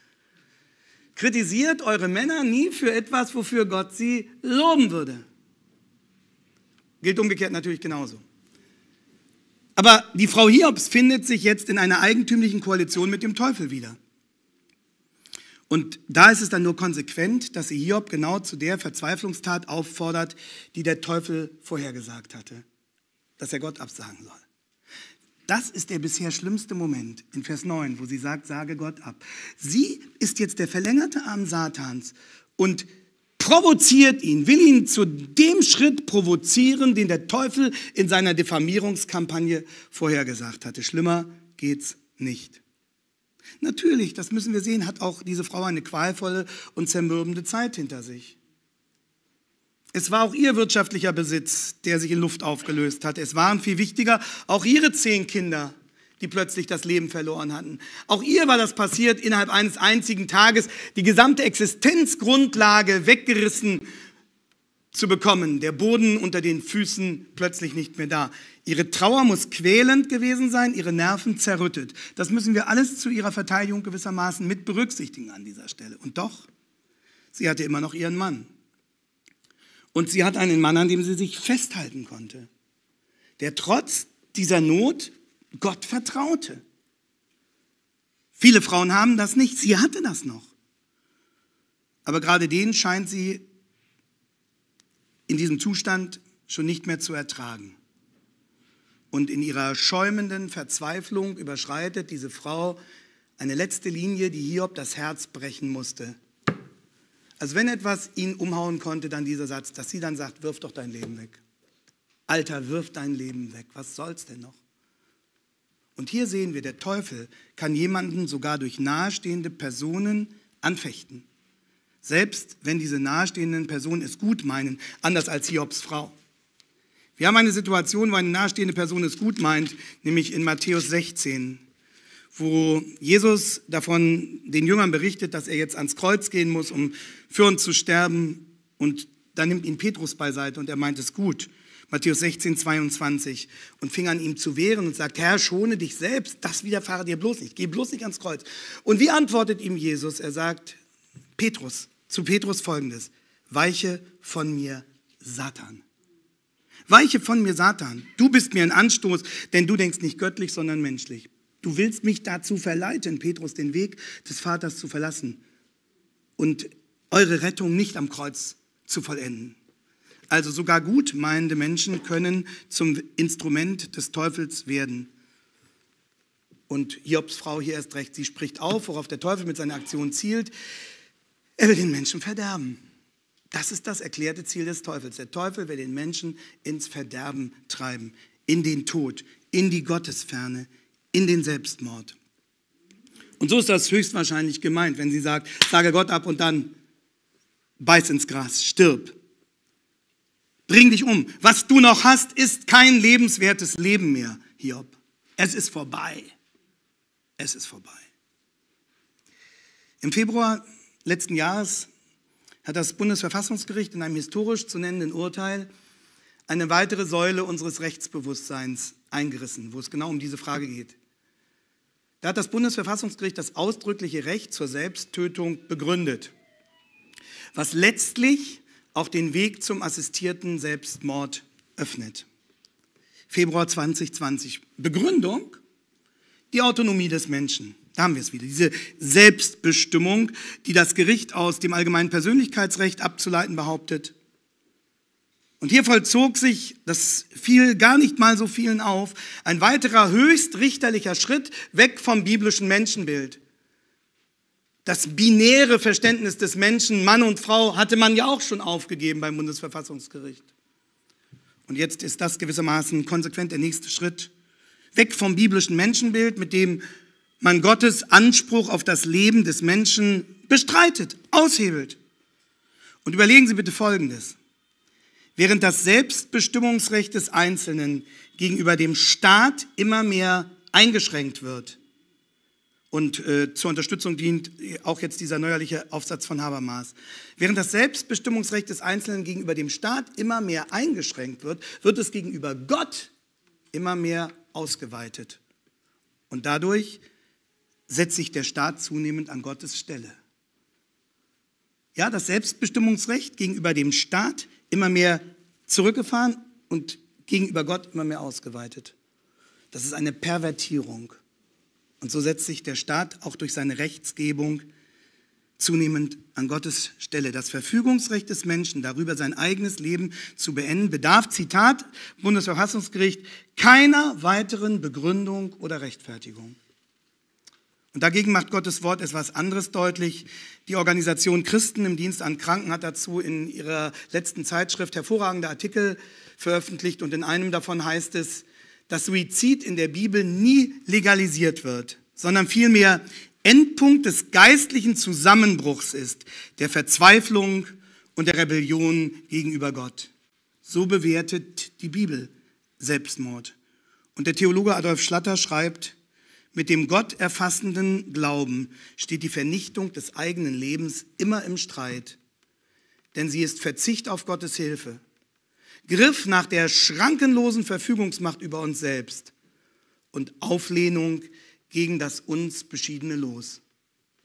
Kritisiert eure Männer nie für etwas, wofür Gott sie loben würde. Gilt umgekehrt natürlich genauso. Aber die Frau Hiobs findet sich jetzt in einer eigentümlichen Koalition mit dem Teufel wieder. Und da ist es dann nur konsequent, dass sie Hiob genau zu der Verzweiflungstat auffordert, die der Teufel vorhergesagt hatte dass er Gott absagen soll. Das ist der bisher schlimmste Moment in Vers 9, wo sie sagt, sage Gott ab. Sie ist jetzt der verlängerte Arm Satans und provoziert ihn, will ihn zu dem Schritt provozieren, den der Teufel in seiner Diffamierungskampagne vorhergesagt hatte. Schlimmer geht's nicht. Natürlich, das müssen wir sehen, hat auch diese Frau eine qualvolle und zermürbende Zeit hinter sich. Es war auch ihr wirtschaftlicher Besitz, der sich in Luft aufgelöst hat. Es waren viel wichtiger auch ihre zehn Kinder, die plötzlich das Leben verloren hatten. Auch ihr war das passiert innerhalb eines einzigen Tages, die gesamte Existenzgrundlage weggerissen zu bekommen, der Boden unter den Füßen plötzlich nicht mehr da. Ihre Trauer muss quälend gewesen sein, ihre Nerven zerrüttet. Das müssen wir alles zu ihrer Verteidigung gewissermaßen mit berücksichtigen an dieser Stelle. Und doch, sie hatte immer noch ihren Mann. Und sie hat einen Mann, an dem sie sich festhalten konnte, der trotz dieser Not Gott vertraute. Viele Frauen haben das nicht, sie hatte das noch. Aber gerade den scheint sie in diesem Zustand schon nicht mehr zu ertragen. Und in ihrer schäumenden Verzweiflung überschreitet diese Frau eine letzte Linie, die Hiob das Herz brechen musste. Also wenn etwas ihn umhauen konnte, dann dieser Satz, dass sie dann sagt, wirf doch dein Leben weg. Alter, wirf dein Leben weg. Was soll's denn noch? Und hier sehen wir, der Teufel kann jemanden sogar durch nahestehende Personen anfechten. Selbst wenn diese nahestehenden Personen es gut meinen, anders als Hiobs Frau. Wir haben eine Situation, wo eine nahestehende Person es gut meint, nämlich in Matthäus 16, wo Jesus davon den Jüngern berichtet, dass er jetzt ans Kreuz gehen muss, um für uns zu sterben. Und da nimmt ihn Petrus beiseite und er meint es gut. Matthäus 16, 22 und fing an ihm zu wehren und sagt, Herr, schone dich selbst, das widerfahre dir bloß nicht, geh bloß nicht ans Kreuz. Und wie antwortet ihm Jesus? Er sagt, Petrus, zu Petrus folgendes, weiche von mir, Satan. Weiche von mir, Satan. Du bist mir ein Anstoß, denn du denkst nicht göttlich, sondern menschlich. Du willst mich dazu verleiten, Petrus, den Weg des Vaters zu verlassen und eure Rettung nicht am Kreuz zu vollenden. Also sogar gutmeinende Menschen können zum Instrument des Teufels werden. Und Jobs Frau hier erst recht, sie spricht auf, worauf der Teufel mit seiner Aktion zielt. Er will den Menschen verderben. Das ist das erklärte Ziel des Teufels. Der Teufel will den Menschen ins Verderben treiben, in den Tod, in die Gottesferne, in den Selbstmord. Und so ist das höchstwahrscheinlich gemeint, wenn sie sagt, sage Gott ab und dann beiß ins Gras, stirb. Bring dich um. Was du noch hast, ist kein lebenswertes Leben mehr, Hiob. Es ist vorbei. Es ist vorbei. Im Februar letzten Jahres hat das Bundesverfassungsgericht in einem historisch zu nennenden Urteil eine weitere Säule unseres Rechtsbewusstseins eingerissen, wo es genau um diese Frage geht. Da hat das Bundesverfassungsgericht das ausdrückliche Recht zur Selbsttötung begründet, was letztlich auch den Weg zum assistierten Selbstmord öffnet. Februar 2020. Begründung, die Autonomie des Menschen. Da haben wir es wieder, diese Selbstbestimmung, die das Gericht aus dem allgemeinen Persönlichkeitsrecht abzuleiten behauptet. Und hier vollzog sich, das fiel gar nicht mal so vielen auf, ein weiterer höchst richterlicher Schritt weg vom biblischen Menschenbild. Das binäre Verständnis des Menschen, Mann und Frau, hatte man ja auch schon aufgegeben beim Bundesverfassungsgericht. Und jetzt ist das gewissermaßen konsequent der nächste Schritt. Weg vom biblischen Menschenbild, mit dem man Gottes Anspruch auf das Leben des Menschen bestreitet, aushebelt. Und überlegen Sie bitte Folgendes während das Selbstbestimmungsrecht des Einzelnen gegenüber dem Staat immer mehr eingeschränkt wird. Und äh, zur Unterstützung dient auch jetzt dieser neuerliche Aufsatz von Habermas. Während das Selbstbestimmungsrecht des Einzelnen gegenüber dem Staat immer mehr eingeschränkt wird, wird es gegenüber Gott immer mehr ausgeweitet. Und dadurch setzt sich der Staat zunehmend an Gottes Stelle. Ja, das Selbstbestimmungsrecht gegenüber dem Staat immer mehr zurückgefahren und gegenüber Gott immer mehr ausgeweitet. Das ist eine Pervertierung. Und so setzt sich der Staat auch durch seine Rechtsgebung zunehmend an Gottes Stelle. Das Verfügungsrecht des Menschen, darüber sein eigenes Leben zu beenden, bedarf, Zitat, Bundesverfassungsgericht, keiner weiteren Begründung oder Rechtfertigung. Und dagegen macht Gottes Wort etwas anderes deutlich. Die Organisation Christen im Dienst an Kranken hat dazu in ihrer letzten Zeitschrift hervorragende Artikel veröffentlicht und in einem davon heißt es, dass Suizid in der Bibel nie legalisiert wird, sondern vielmehr Endpunkt des geistlichen Zusammenbruchs ist, der Verzweiflung und der Rebellion gegenüber Gott. So bewertet die Bibel Selbstmord. Und der Theologe Adolf Schlatter schreibt, mit dem gotterfassenden Glauben steht die Vernichtung des eigenen Lebens immer im Streit, denn sie ist Verzicht auf Gottes Hilfe, Griff nach der schrankenlosen Verfügungsmacht über uns selbst und Auflehnung gegen das uns beschiedene Los.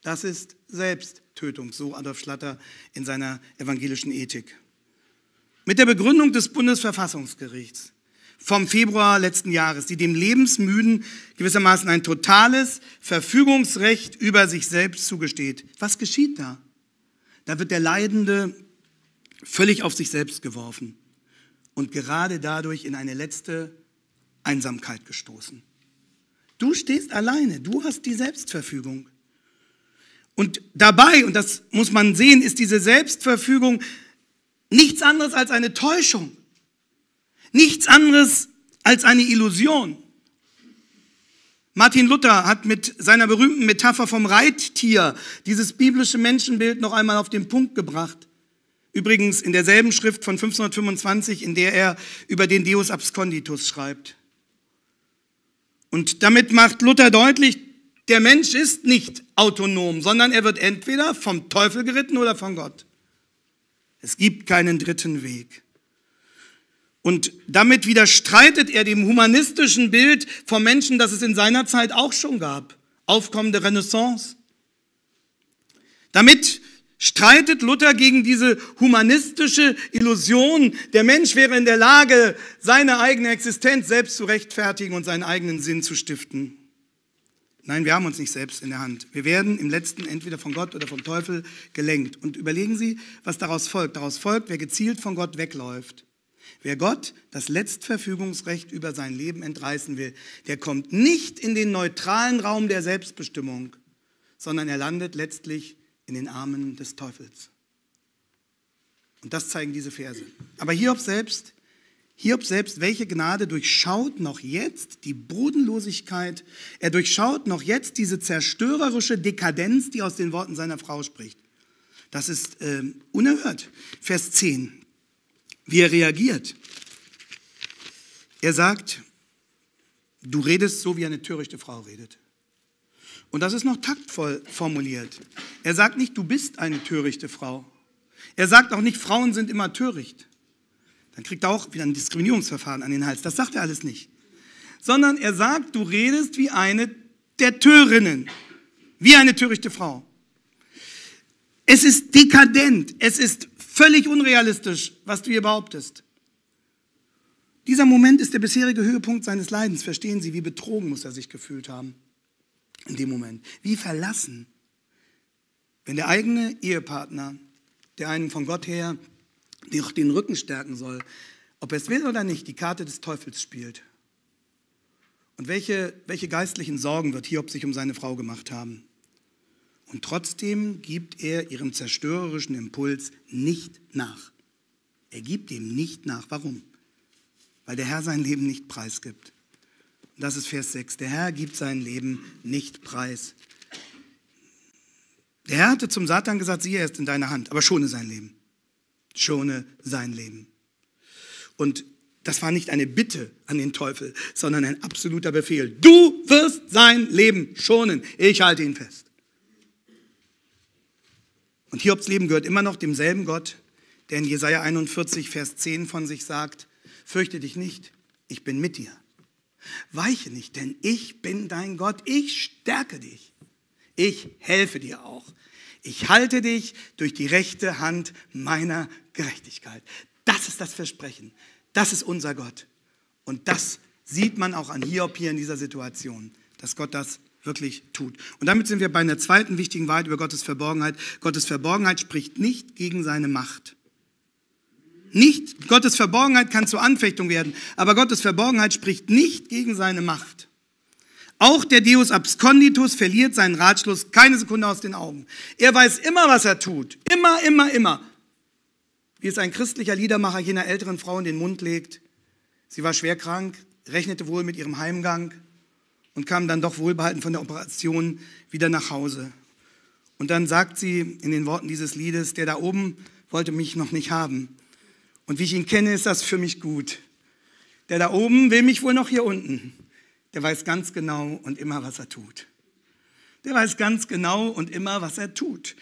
Das ist Selbsttötung, so Adolf Schlatter in seiner evangelischen Ethik. Mit der Begründung des Bundesverfassungsgerichts vom Februar letzten Jahres, die dem Lebensmüden gewissermaßen ein totales Verfügungsrecht über sich selbst zugesteht. Was geschieht da? Da wird der Leidende völlig auf sich selbst geworfen und gerade dadurch in eine letzte Einsamkeit gestoßen. Du stehst alleine, du hast die Selbstverfügung. Und dabei, und das muss man sehen, ist diese Selbstverfügung nichts anderes als eine Täuschung. Nichts anderes als eine Illusion. Martin Luther hat mit seiner berühmten Metapher vom Reittier dieses biblische Menschenbild noch einmal auf den Punkt gebracht. Übrigens in derselben Schrift von 1525, in der er über den Deus absconditus schreibt. Und damit macht Luther deutlich, der Mensch ist nicht autonom, sondern er wird entweder vom Teufel geritten oder von Gott. Es gibt keinen dritten Weg. Und damit widerstreitet er dem humanistischen Bild vom Menschen, das es in seiner Zeit auch schon gab. Aufkommende Renaissance. Damit streitet Luther gegen diese humanistische Illusion, der Mensch wäre in der Lage, seine eigene Existenz selbst zu rechtfertigen und seinen eigenen Sinn zu stiften. Nein, wir haben uns nicht selbst in der Hand. Wir werden im letzten entweder von Gott oder vom Teufel gelenkt. Und überlegen Sie, was daraus folgt. Daraus folgt, wer gezielt von Gott wegläuft, Wer Gott das Letztverfügungsrecht über sein Leben entreißen will, der kommt nicht in den neutralen Raum der Selbstbestimmung, sondern er landet letztlich in den Armen des Teufels. Und das zeigen diese Verse. Aber Hiob selbst, Hiob selbst, welche Gnade durchschaut noch jetzt die Bodenlosigkeit, er durchschaut noch jetzt diese zerstörerische Dekadenz, die aus den Worten seiner Frau spricht. Das ist äh, unerhört. Vers 10 wie er reagiert. Er sagt, du redest so, wie eine törichte Frau redet. Und das ist noch taktvoll formuliert. Er sagt nicht, du bist eine törichte Frau. Er sagt auch nicht, Frauen sind immer töricht. Dann kriegt er auch wieder ein Diskriminierungsverfahren an den Hals. Das sagt er alles nicht. Sondern er sagt, du redest wie eine der Törinnen, wie eine törichte Frau. Es ist dekadent, es ist Völlig unrealistisch, was du hier behauptest. Dieser Moment ist der bisherige Höhepunkt seines Leidens. Verstehen Sie, wie betrogen muss er sich gefühlt haben in dem Moment. Wie verlassen, wenn der eigene Ehepartner, der einen von Gott her den Rücken stärken soll, ob er es will oder nicht, die Karte des Teufels spielt. Und welche, welche geistlichen Sorgen wird Hiob sich um seine Frau gemacht haben? Und trotzdem gibt er ihrem zerstörerischen Impuls nicht nach. Er gibt dem nicht nach. Warum? Weil der Herr sein Leben nicht preisgibt. Und das ist Vers 6. Der Herr gibt sein Leben nicht preis. Der Herr hatte zum Satan gesagt, siehe, er ist in deiner Hand, aber schone sein Leben. Schone sein Leben. Und das war nicht eine Bitte an den Teufel, sondern ein absoluter Befehl. Du wirst sein Leben schonen. Ich halte ihn fest. Und Hiobs Leben gehört immer noch demselben Gott, der in Jesaja 41, Vers 10 von sich sagt: Fürchte dich nicht, ich bin mit dir. Weiche nicht, denn ich bin dein Gott. Ich stärke dich. Ich helfe dir auch. Ich halte dich durch die rechte Hand meiner Gerechtigkeit. Das ist das Versprechen. Das ist unser Gott. Und das sieht man auch an Hiob hier in dieser Situation, dass Gott das wirklich tut. Und damit sind wir bei einer zweiten wichtigen Wahrheit über Gottes Verborgenheit. Gottes Verborgenheit spricht nicht gegen seine Macht. Nicht, Gottes Verborgenheit kann zur Anfechtung werden, aber Gottes Verborgenheit spricht nicht gegen seine Macht. Auch der Deus absconditus verliert seinen Ratschluss keine Sekunde aus den Augen. Er weiß immer, was er tut. Immer, immer, immer. Wie es ein christlicher Liedermacher jener älteren Frau in den Mund legt. Sie war schwer krank, rechnete wohl mit ihrem Heimgang und kam dann doch wohlbehalten von der Operation wieder nach Hause. Und dann sagt sie in den Worten dieses Liedes, der da oben wollte mich noch nicht haben. Und wie ich ihn kenne, ist das für mich gut. Der da oben will mich wohl noch hier unten. Der weiß ganz genau und immer, was er tut. Der weiß ganz genau und immer, was er tut.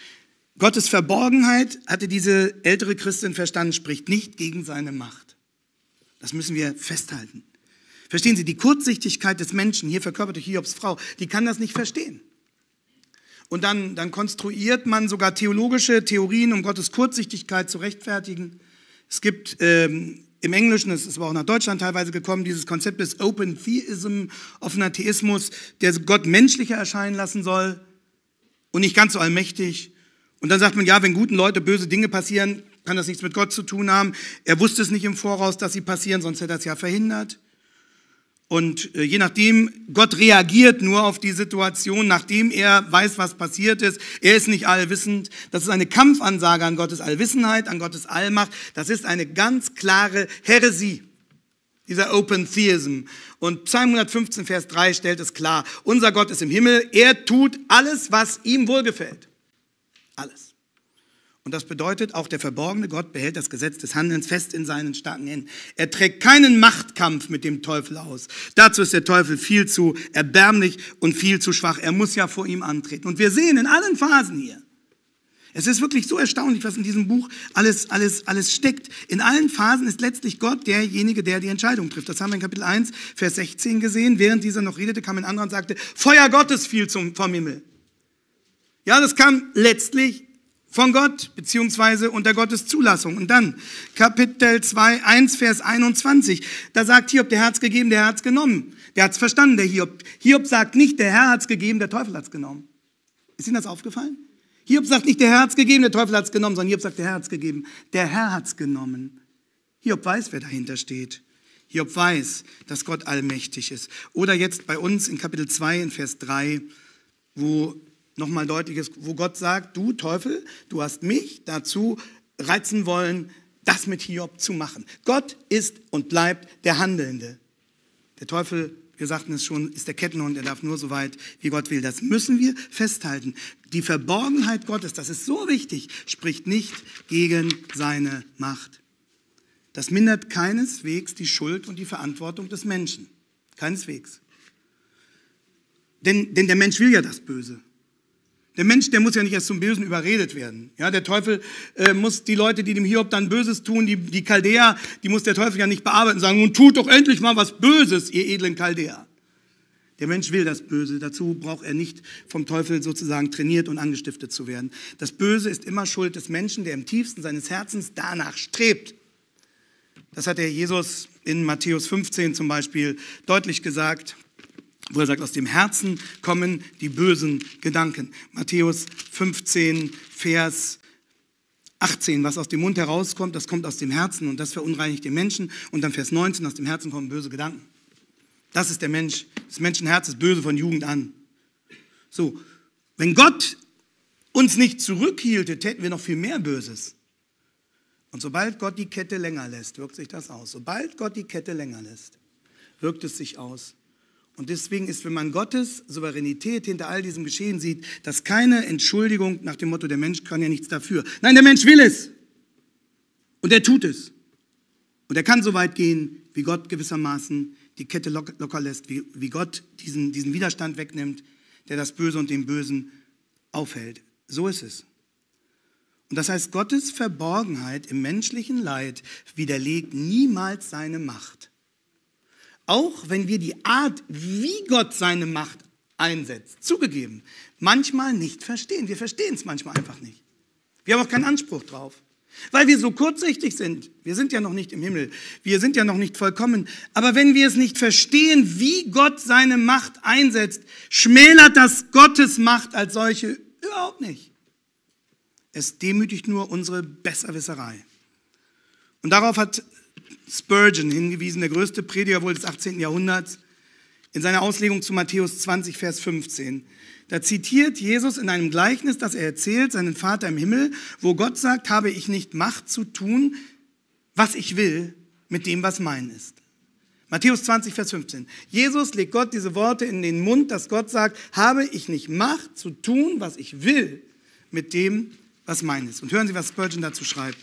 Gottes Verborgenheit, hatte diese ältere Christin verstanden, spricht nicht gegen seine Macht. Das müssen wir festhalten. Verstehen Sie, die Kurzsichtigkeit des Menschen, hier verkörpert durch Hiobs Frau, die kann das nicht verstehen. Und dann, dann konstruiert man sogar theologische Theorien, um Gottes Kurzsichtigkeit zu rechtfertigen. Es gibt ähm, im Englischen, es ist aber auch nach Deutschland teilweise gekommen, dieses Konzept des Open Theism, offener Theismus, der Gott menschlicher erscheinen lassen soll und nicht ganz so allmächtig. Und dann sagt man, ja, wenn guten Leute böse Dinge passieren, kann das nichts mit Gott zu tun haben. Er wusste es nicht im Voraus, dass sie passieren, sonst hätte er es ja verhindert. Und äh, je nachdem, Gott reagiert nur auf die Situation, nachdem er weiß, was passiert ist. Er ist nicht allwissend. Das ist eine Kampfansage an Gottes Allwissenheit, an Gottes Allmacht. Das ist eine ganz klare Heresie, dieser Open Theism. Und Psalm 115, Vers 3 stellt es klar. Unser Gott ist im Himmel. Er tut alles, was ihm wohlgefällt. Alles. Und das bedeutet, auch der verborgene Gott behält das Gesetz des Handelns fest in seinen starken Händen. Er trägt keinen Machtkampf mit dem Teufel aus. Dazu ist der Teufel viel zu erbärmlich und viel zu schwach. Er muss ja vor ihm antreten. Und wir sehen in allen Phasen hier, es ist wirklich so erstaunlich, was in diesem Buch alles, alles, alles steckt. In allen Phasen ist letztlich Gott derjenige, der die Entscheidung trifft. Das haben wir in Kapitel 1, Vers 16 gesehen. Während dieser noch redete, kam ein anderer und sagte, Feuer Gottes fiel zum, vom Himmel. Ja, das kam letztlich von Gott, beziehungsweise unter Gottes Zulassung. Und dann Kapitel 2, 1, Vers 21. Da sagt Hiob, der Herz gegeben, der Herz genommen. Der hat's verstanden, der Hiob. Hiob sagt nicht, der Herr hat's gegeben, der Teufel hat's genommen. Ist Ihnen das aufgefallen? Hiob sagt nicht, der Herr hat's gegeben, der Teufel hat's genommen, sondern Hiob sagt, der Herr hat's gegeben. Der Herr hat's genommen. Hiob weiß, wer dahinter steht. Hiob weiß, dass Gott allmächtig ist. Oder jetzt bei uns in Kapitel 2, in Vers 3, wo nochmal deutlich ist, wo Gott sagt, du Teufel, du hast mich dazu reizen wollen, das mit Hiob zu machen. Gott ist und bleibt der Handelnde. Der Teufel, wir sagten es schon, ist der Kettenhund, er darf nur so weit, wie Gott will. Das müssen wir festhalten. Die Verborgenheit Gottes, das ist so wichtig, spricht nicht gegen seine Macht. Das mindert keineswegs die Schuld und die Verantwortung des Menschen. Keineswegs. Denn, denn der Mensch will ja das Böse. Der Mensch, der muss ja nicht erst zum Bösen überredet werden. Ja, der Teufel äh, muss die Leute, die dem Hiob dann Böses tun, die, die Chaldäer, die muss der Teufel ja nicht bearbeiten, sagen, nun tut doch endlich mal was Böses, ihr edlen Chaldäer. Der Mensch will das Böse. Dazu braucht er nicht vom Teufel sozusagen trainiert und angestiftet zu werden. Das Böse ist immer Schuld des Menschen, der im tiefsten seines Herzens danach strebt. Das hat der Jesus in Matthäus 15 zum Beispiel deutlich gesagt wo er sagt, aus dem Herzen kommen die bösen Gedanken. Matthäus 15, Vers 18, was aus dem Mund herauskommt, das kommt aus dem Herzen und das verunreinigt den Menschen. Und dann Vers 19, aus dem Herzen kommen böse Gedanken. Das ist der Mensch. Das Menschenherz ist böse von Jugend an. So, wenn Gott uns nicht zurückhielte, täten wir noch viel mehr Böses. Und sobald Gott die Kette länger lässt, wirkt sich das aus. Sobald Gott die Kette länger lässt, wirkt es sich aus und deswegen ist, wenn man Gottes Souveränität hinter all diesem Geschehen sieht, dass keine Entschuldigung nach dem Motto, der Mensch kann ja nichts dafür. Nein, der Mensch will es. Und er tut es. Und er kann so weit gehen, wie Gott gewissermaßen die Kette locker lässt, wie, wie Gott diesen, diesen Widerstand wegnimmt, der das Böse und den Bösen aufhält. So ist es. Und das heißt, Gottes Verborgenheit im menschlichen Leid widerlegt niemals seine Macht. Auch wenn wir die Art, wie Gott seine Macht einsetzt, zugegeben, manchmal nicht verstehen. Wir verstehen es manchmal einfach nicht. Wir haben auch keinen Anspruch drauf, weil wir so kurzsichtig sind. Wir sind ja noch nicht im Himmel, wir sind ja noch nicht vollkommen. Aber wenn wir es nicht verstehen, wie Gott seine Macht einsetzt, schmälert das Gottes Macht als solche überhaupt nicht. Es demütigt nur unsere Besserwisserei. Und darauf hat Spurgeon hingewiesen, der größte Prediger wohl des 18. Jahrhunderts, in seiner Auslegung zu Matthäus 20, Vers 15. Da zitiert Jesus in einem Gleichnis, das er erzählt, seinen Vater im Himmel, wo Gott sagt, habe ich nicht Macht zu tun, was ich will, mit dem, was mein ist. Matthäus 20, Vers 15. Jesus legt Gott diese Worte in den Mund, dass Gott sagt, habe ich nicht Macht zu tun, was ich will, mit dem, was mein ist. Und hören Sie, was Spurgeon dazu schreibt.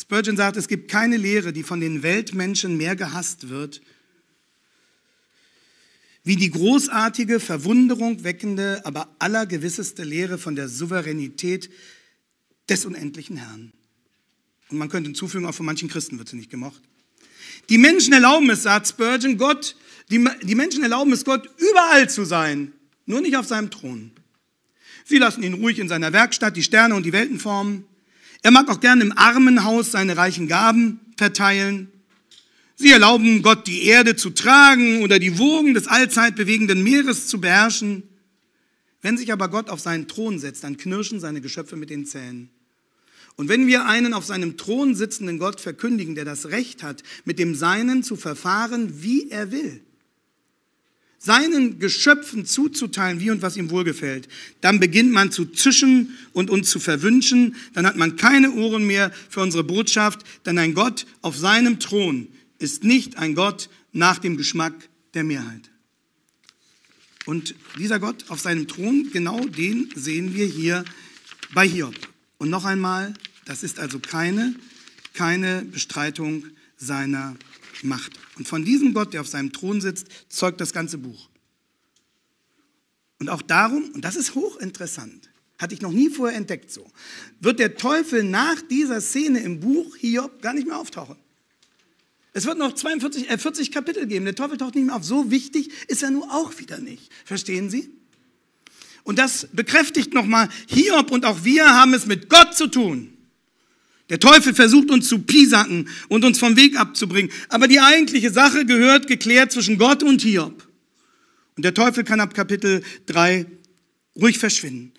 Spurgeon sagt, es gibt keine Lehre, die von den Weltmenschen mehr gehasst wird, wie die großartige, Verwunderung weckende, aber allergewisseste Lehre von der Souveränität des unendlichen Herrn. Und man könnte hinzufügen, auch von manchen Christen wird sie nicht gemocht. Die Menschen erlauben es, sagt Spurgeon, Gott, die, die Menschen erlauben es Gott, überall zu sein, nur nicht auf seinem Thron. Sie lassen ihn ruhig in seiner Werkstatt die Sterne und die Welten formen. Er mag auch gerne im Armenhaus seine reichen Gaben verteilen. Sie erlauben Gott, die Erde zu tragen oder die Wogen des allzeit bewegenden Meeres zu beherrschen. Wenn sich aber Gott auf seinen Thron setzt, dann knirschen seine Geschöpfe mit den Zähnen. Und wenn wir einen auf seinem Thron sitzenden Gott verkündigen, der das Recht hat, mit dem Seinen zu verfahren, wie er will, seinen Geschöpfen zuzuteilen, wie und was ihm wohlgefällt. Dann beginnt man zu zischen und uns zu verwünschen. Dann hat man keine Ohren mehr für unsere Botschaft, denn ein Gott auf seinem Thron ist nicht ein Gott nach dem Geschmack der Mehrheit. Und dieser Gott auf seinem Thron, genau den sehen wir hier bei Hiob. Und noch einmal, das ist also keine, keine Bestreitung seiner Macht. Und von diesem Gott, der auf seinem Thron sitzt, zeugt das ganze Buch. Und auch darum, und das ist hochinteressant, hatte ich noch nie vorher entdeckt so, wird der Teufel nach dieser Szene im Buch Hiob gar nicht mehr auftauchen. Es wird noch 42, äh 40 Kapitel geben. Der Teufel taucht nicht mehr auf. So wichtig ist er nun auch wieder nicht. Verstehen Sie? Und das bekräftigt nochmal, Hiob und auch wir haben es mit Gott zu tun. Der Teufel versucht uns zu piesacken und uns vom Weg abzubringen. Aber die eigentliche Sache gehört geklärt zwischen Gott und Hiob. Und der Teufel kann ab Kapitel 3 ruhig verschwinden.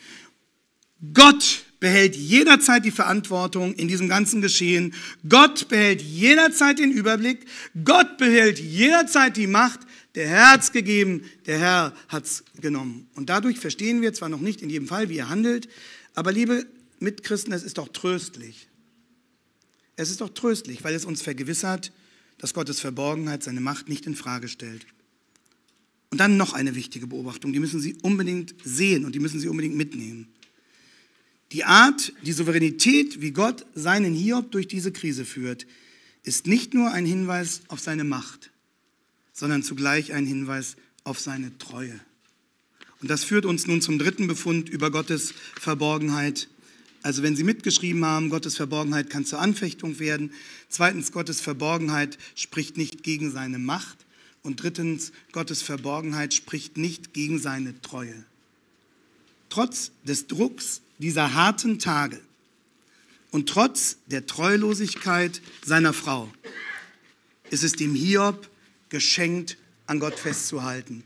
Gott behält jederzeit die Verantwortung in diesem ganzen Geschehen. Gott behält jederzeit den Überblick. Gott behält jederzeit die Macht. Der Herr hat's gegeben, der Herr hat's genommen. Und dadurch verstehen wir zwar noch nicht in jedem Fall, wie er handelt, aber liebe Mitchristen, es ist doch tröstlich. Es ist doch tröstlich, weil es uns vergewissert, dass Gottes Verborgenheit seine Macht nicht in Frage stellt. Und dann noch eine wichtige Beobachtung, die müssen Sie unbedingt sehen und die müssen Sie unbedingt mitnehmen. Die Art, die Souveränität, wie Gott seinen Hiob durch diese Krise führt, ist nicht nur ein Hinweis auf seine Macht, sondern zugleich ein Hinweis auf seine Treue. Und das führt uns nun zum dritten Befund über Gottes Verborgenheit also wenn Sie mitgeschrieben haben, Gottes Verborgenheit kann zur Anfechtung werden. Zweitens, Gottes Verborgenheit spricht nicht gegen seine Macht. Und drittens, Gottes Verborgenheit spricht nicht gegen seine Treue. Trotz des Drucks dieser harten Tage und trotz der Treulosigkeit seiner Frau ist es dem Hiob geschenkt, an Gott festzuhalten.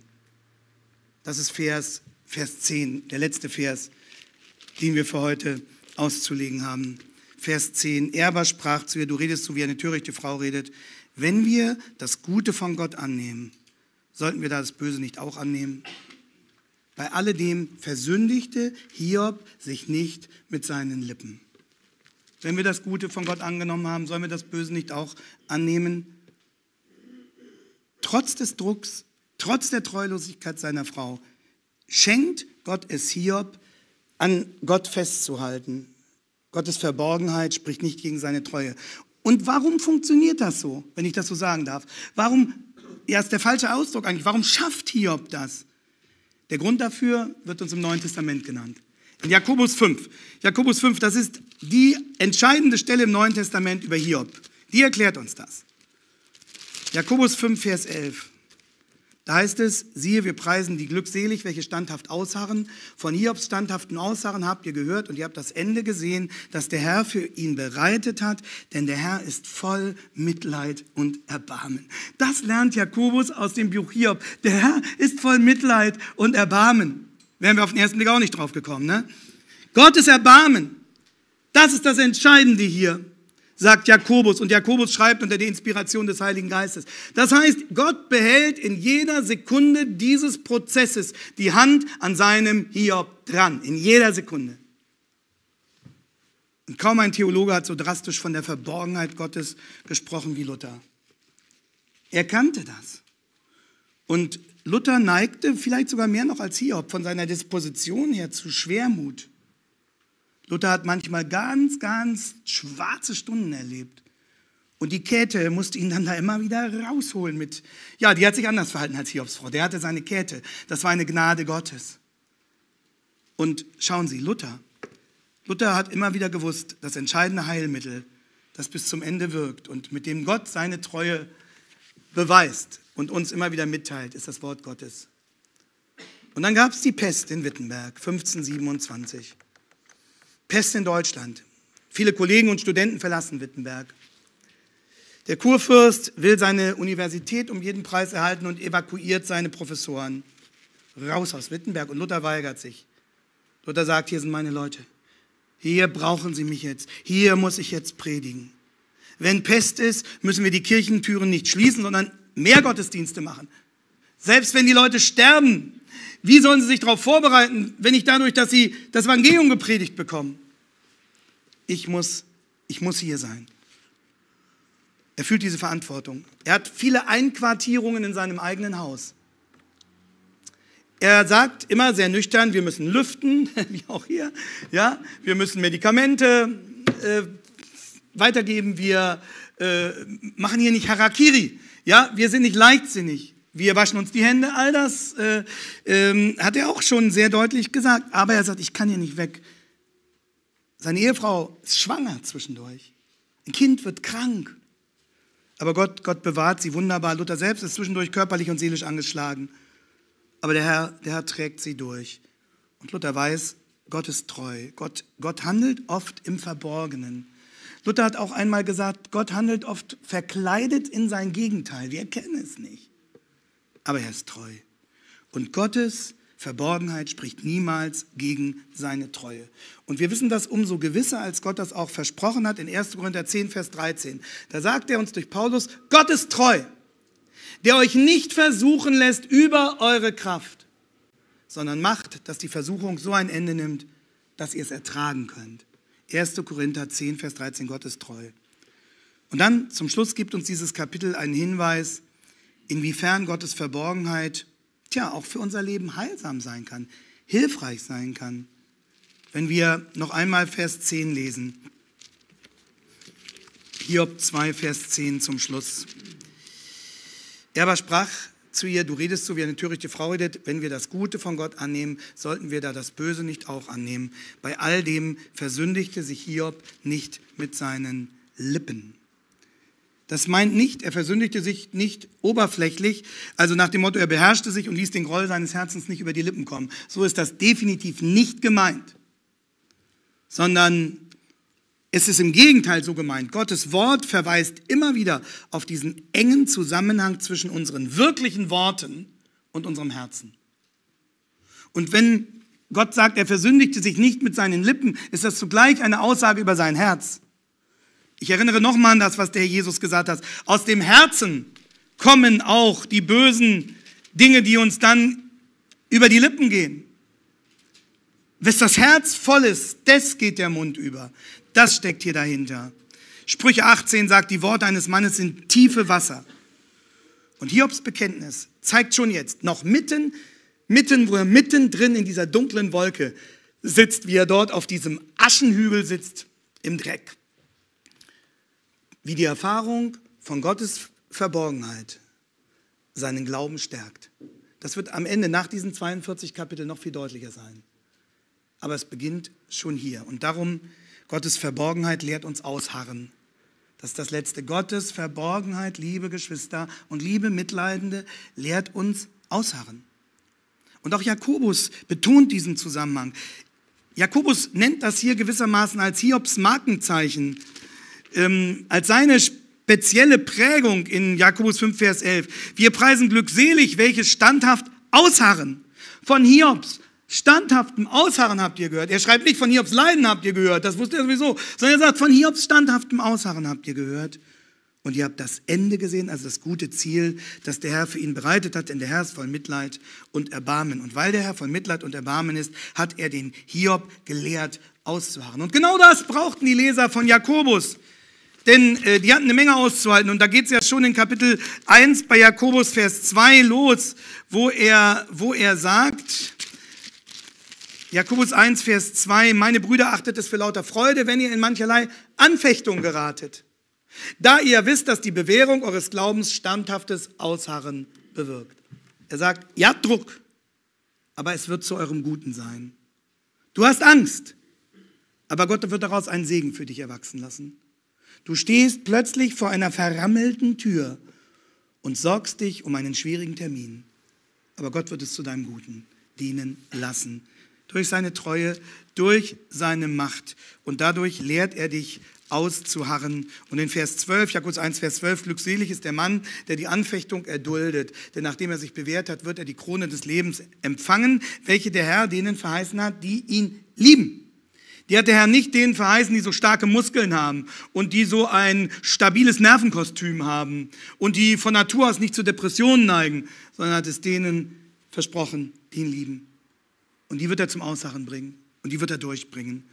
Das ist Vers, Vers 10, der letzte Vers, den wir für heute auszulegen haben. Vers 10, er aber sprach zu ihr, du redest so, wie eine törichte Frau redet. Wenn wir das Gute von Gott annehmen, sollten wir da das Böse nicht auch annehmen? Bei alledem versündigte Hiob sich nicht mit seinen Lippen. Wenn wir das Gute von Gott angenommen haben, sollen wir das Böse nicht auch annehmen? Trotz des Drucks, trotz der Treulosigkeit seiner Frau, schenkt Gott es Hiob, an Gott festzuhalten. Gottes Verborgenheit spricht nicht gegen seine Treue. Und warum funktioniert das so, wenn ich das so sagen darf? Warum, ja, ist der falsche Ausdruck eigentlich, warum schafft Hiob das? Der Grund dafür wird uns im Neuen Testament genannt. In Jakobus 5. Jakobus 5, das ist die entscheidende Stelle im Neuen Testament über Hiob. Die erklärt uns das. Jakobus 5, Vers 11. Da heißt es, siehe, wir preisen die glückselig, welche standhaft ausharren. Von Hiobs standhaften Ausharren habt ihr gehört und ihr habt das Ende gesehen, das der Herr für ihn bereitet hat, denn der Herr ist voll Mitleid und Erbarmen. Das lernt Jakobus aus dem Buch Hiob. Der Herr ist voll Mitleid und Erbarmen. Wären wir auf den ersten Blick auch nicht drauf gekommen, ne? Gottes Erbarmen. Das ist das Entscheidende hier sagt Jakobus. Und Jakobus schreibt unter der Inspiration des Heiligen Geistes. Das heißt, Gott behält in jeder Sekunde dieses Prozesses die Hand an seinem Hiob dran. In jeder Sekunde. Und kaum ein Theologe hat so drastisch von der Verborgenheit Gottes gesprochen wie Luther. Er kannte das. Und Luther neigte vielleicht sogar mehr noch als Hiob von seiner Disposition her zu Schwermut. Luther hat manchmal ganz, ganz schwarze Stunden erlebt. Und die Käthe musste ihn dann da immer wieder rausholen mit, ja, die hat sich anders verhalten als Hiobs Frau. Der hatte seine Käthe. Das war eine Gnade Gottes. Und schauen Sie, Luther. Luther hat immer wieder gewusst, das entscheidende Heilmittel, das bis zum Ende wirkt und mit dem Gott seine Treue beweist und uns immer wieder mitteilt, ist das Wort Gottes. Und dann gab es die Pest in Wittenberg 1527. Pest in Deutschland. Viele Kollegen und Studenten verlassen Wittenberg. Der Kurfürst will seine Universität um jeden Preis erhalten und evakuiert seine Professoren. Raus aus Wittenberg und Luther weigert sich. Luther sagt, hier sind meine Leute. Hier brauchen sie mich jetzt. Hier muss ich jetzt predigen. Wenn Pest ist, müssen wir die Kirchentüren nicht schließen, sondern mehr Gottesdienste machen. Selbst wenn die Leute sterben, wie sollen sie sich darauf vorbereiten, wenn ich dadurch, dass sie das Evangelium gepredigt bekommen? Ich muss, ich muss hier sein. Er fühlt diese Verantwortung. Er hat viele Einquartierungen in seinem eigenen Haus. Er sagt immer sehr nüchtern, wir müssen lüften, wie auch hier, ja, wir müssen Medikamente äh, weitergeben, wir äh, machen hier nicht Harakiri, ja, wir sind nicht leichtsinnig wir waschen uns die Hände, all das äh, ähm, hat er auch schon sehr deutlich gesagt. Aber er sagt, ich kann hier nicht weg. Seine Ehefrau ist schwanger zwischendurch. Ein Kind wird krank. Aber Gott, Gott bewahrt sie wunderbar. Luther selbst ist zwischendurch körperlich und seelisch angeschlagen. Aber der Herr, der Herr trägt sie durch. Und Luther weiß, Gott ist treu. Gott, Gott handelt oft im Verborgenen. Luther hat auch einmal gesagt, Gott handelt oft verkleidet in sein Gegenteil. Wir erkennen es nicht aber er ist treu. Und Gottes Verborgenheit spricht niemals gegen seine Treue. Und wir wissen das umso gewisser, als Gott das auch versprochen hat in 1. Korinther 10, Vers 13. Da sagt er uns durch Paulus, Gott ist treu, der euch nicht versuchen lässt über eure Kraft, sondern macht, dass die Versuchung so ein Ende nimmt, dass ihr es ertragen könnt. 1. Korinther 10, Vers 13, Gott ist treu. Und dann zum Schluss gibt uns dieses Kapitel einen Hinweis inwiefern Gottes Verborgenheit tja, auch für unser Leben heilsam sein kann, hilfreich sein kann. Wenn wir noch einmal Vers 10 lesen, Hiob 2, Vers 10 zum Schluss. Er aber sprach zu ihr, du redest so, wie eine törichte Frau redet, wenn wir das Gute von Gott annehmen, sollten wir da das Böse nicht auch annehmen. Bei all dem versündigte sich Hiob nicht mit seinen Lippen. Das meint nicht, er versündigte sich nicht oberflächlich, also nach dem Motto, er beherrschte sich und ließ den Groll seines Herzens nicht über die Lippen kommen. So ist das definitiv nicht gemeint, sondern es ist im Gegenteil so gemeint. Gottes Wort verweist immer wieder auf diesen engen Zusammenhang zwischen unseren wirklichen Worten und unserem Herzen. Und wenn Gott sagt, er versündigte sich nicht mit seinen Lippen, ist das zugleich eine Aussage über sein Herz. Ich erinnere nochmal an das, was der Jesus gesagt hat. Aus dem Herzen kommen auch die bösen Dinge, die uns dann über die Lippen gehen. Bis das Herz voll ist, das geht der Mund über. Das steckt hier dahinter. Sprüche 18 sagt, die Worte eines Mannes sind tiefe Wasser. Und Hiobs Bekenntnis zeigt schon jetzt, noch mitten, mitten, wo er mittendrin in dieser dunklen Wolke sitzt, wie er dort auf diesem Aschenhügel sitzt im Dreck wie die Erfahrung von Gottes Verborgenheit seinen Glauben stärkt. Das wird am Ende nach diesen 42 Kapiteln noch viel deutlicher sein. Aber es beginnt schon hier. Und darum, Gottes Verborgenheit lehrt uns ausharren. Das ist das Letzte. Gottes Verborgenheit, liebe Geschwister und liebe Mitleidende, lehrt uns ausharren. Und auch Jakobus betont diesen Zusammenhang. Jakobus nennt das hier gewissermaßen als Hiobs Markenzeichen ähm, als seine spezielle Prägung in Jakobus 5, Vers 11. Wir preisen glückselig, welche standhaft ausharren. Von Hiobs standhaftem Ausharren habt ihr gehört. Er schreibt nicht von Hiobs Leiden habt ihr gehört, das wusste er sowieso, sondern er sagt, von Hiobs standhaftem Ausharren habt ihr gehört. Und ihr habt das Ende gesehen, also das gute Ziel, das der Herr für ihn bereitet hat, denn der Herr ist voll Mitleid und Erbarmen. Und weil der Herr voll Mitleid und Erbarmen ist, hat er den Hiob gelehrt auszuharren. Und genau das brauchten die Leser von Jakobus denn äh, die hatten eine Menge auszuhalten. Und da geht es ja schon in Kapitel 1 bei Jakobus Vers 2 los, wo er, wo er sagt, Jakobus 1, Vers 2, meine Brüder, achtet es für lauter Freude, wenn ihr in mancherlei Anfechtung geratet, da ihr wisst, dass die Bewährung eures Glaubens standhaftes Ausharren bewirkt. Er sagt, ihr habt Druck, aber es wird zu eurem Guten sein. Du hast Angst, aber Gott wird daraus einen Segen für dich erwachsen lassen. Du stehst plötzlich vor einer verrammelten Tür und sorgst dich um einen schwierigen Termin. Aber Gott wird es zu deinem Guten dienen lassen. Durch seine Treue, durch seine Macht. Und dadurch lehrt er dich auszuharren. Und in Vers 12, Jakobus 1, Vers 12, glückselig ist der Mann, der die Anfechtung erduldet, denn nachdem er sich bewährt hat, wird er die Krone des Lebens empfangen, welche der Herr denen verheißen hat, die ihn lieben. Die hat der Herr nicht denen verheißen, die so starke Muskeln haben und die so ein stabiles Nervenkostüm haben und die von Natur aus nicht zu Depressionen neigen, sondern hat es denen versprochen, die ihn lieben. Und die wird er zum Aussagen bringen und die wird er durchbringen.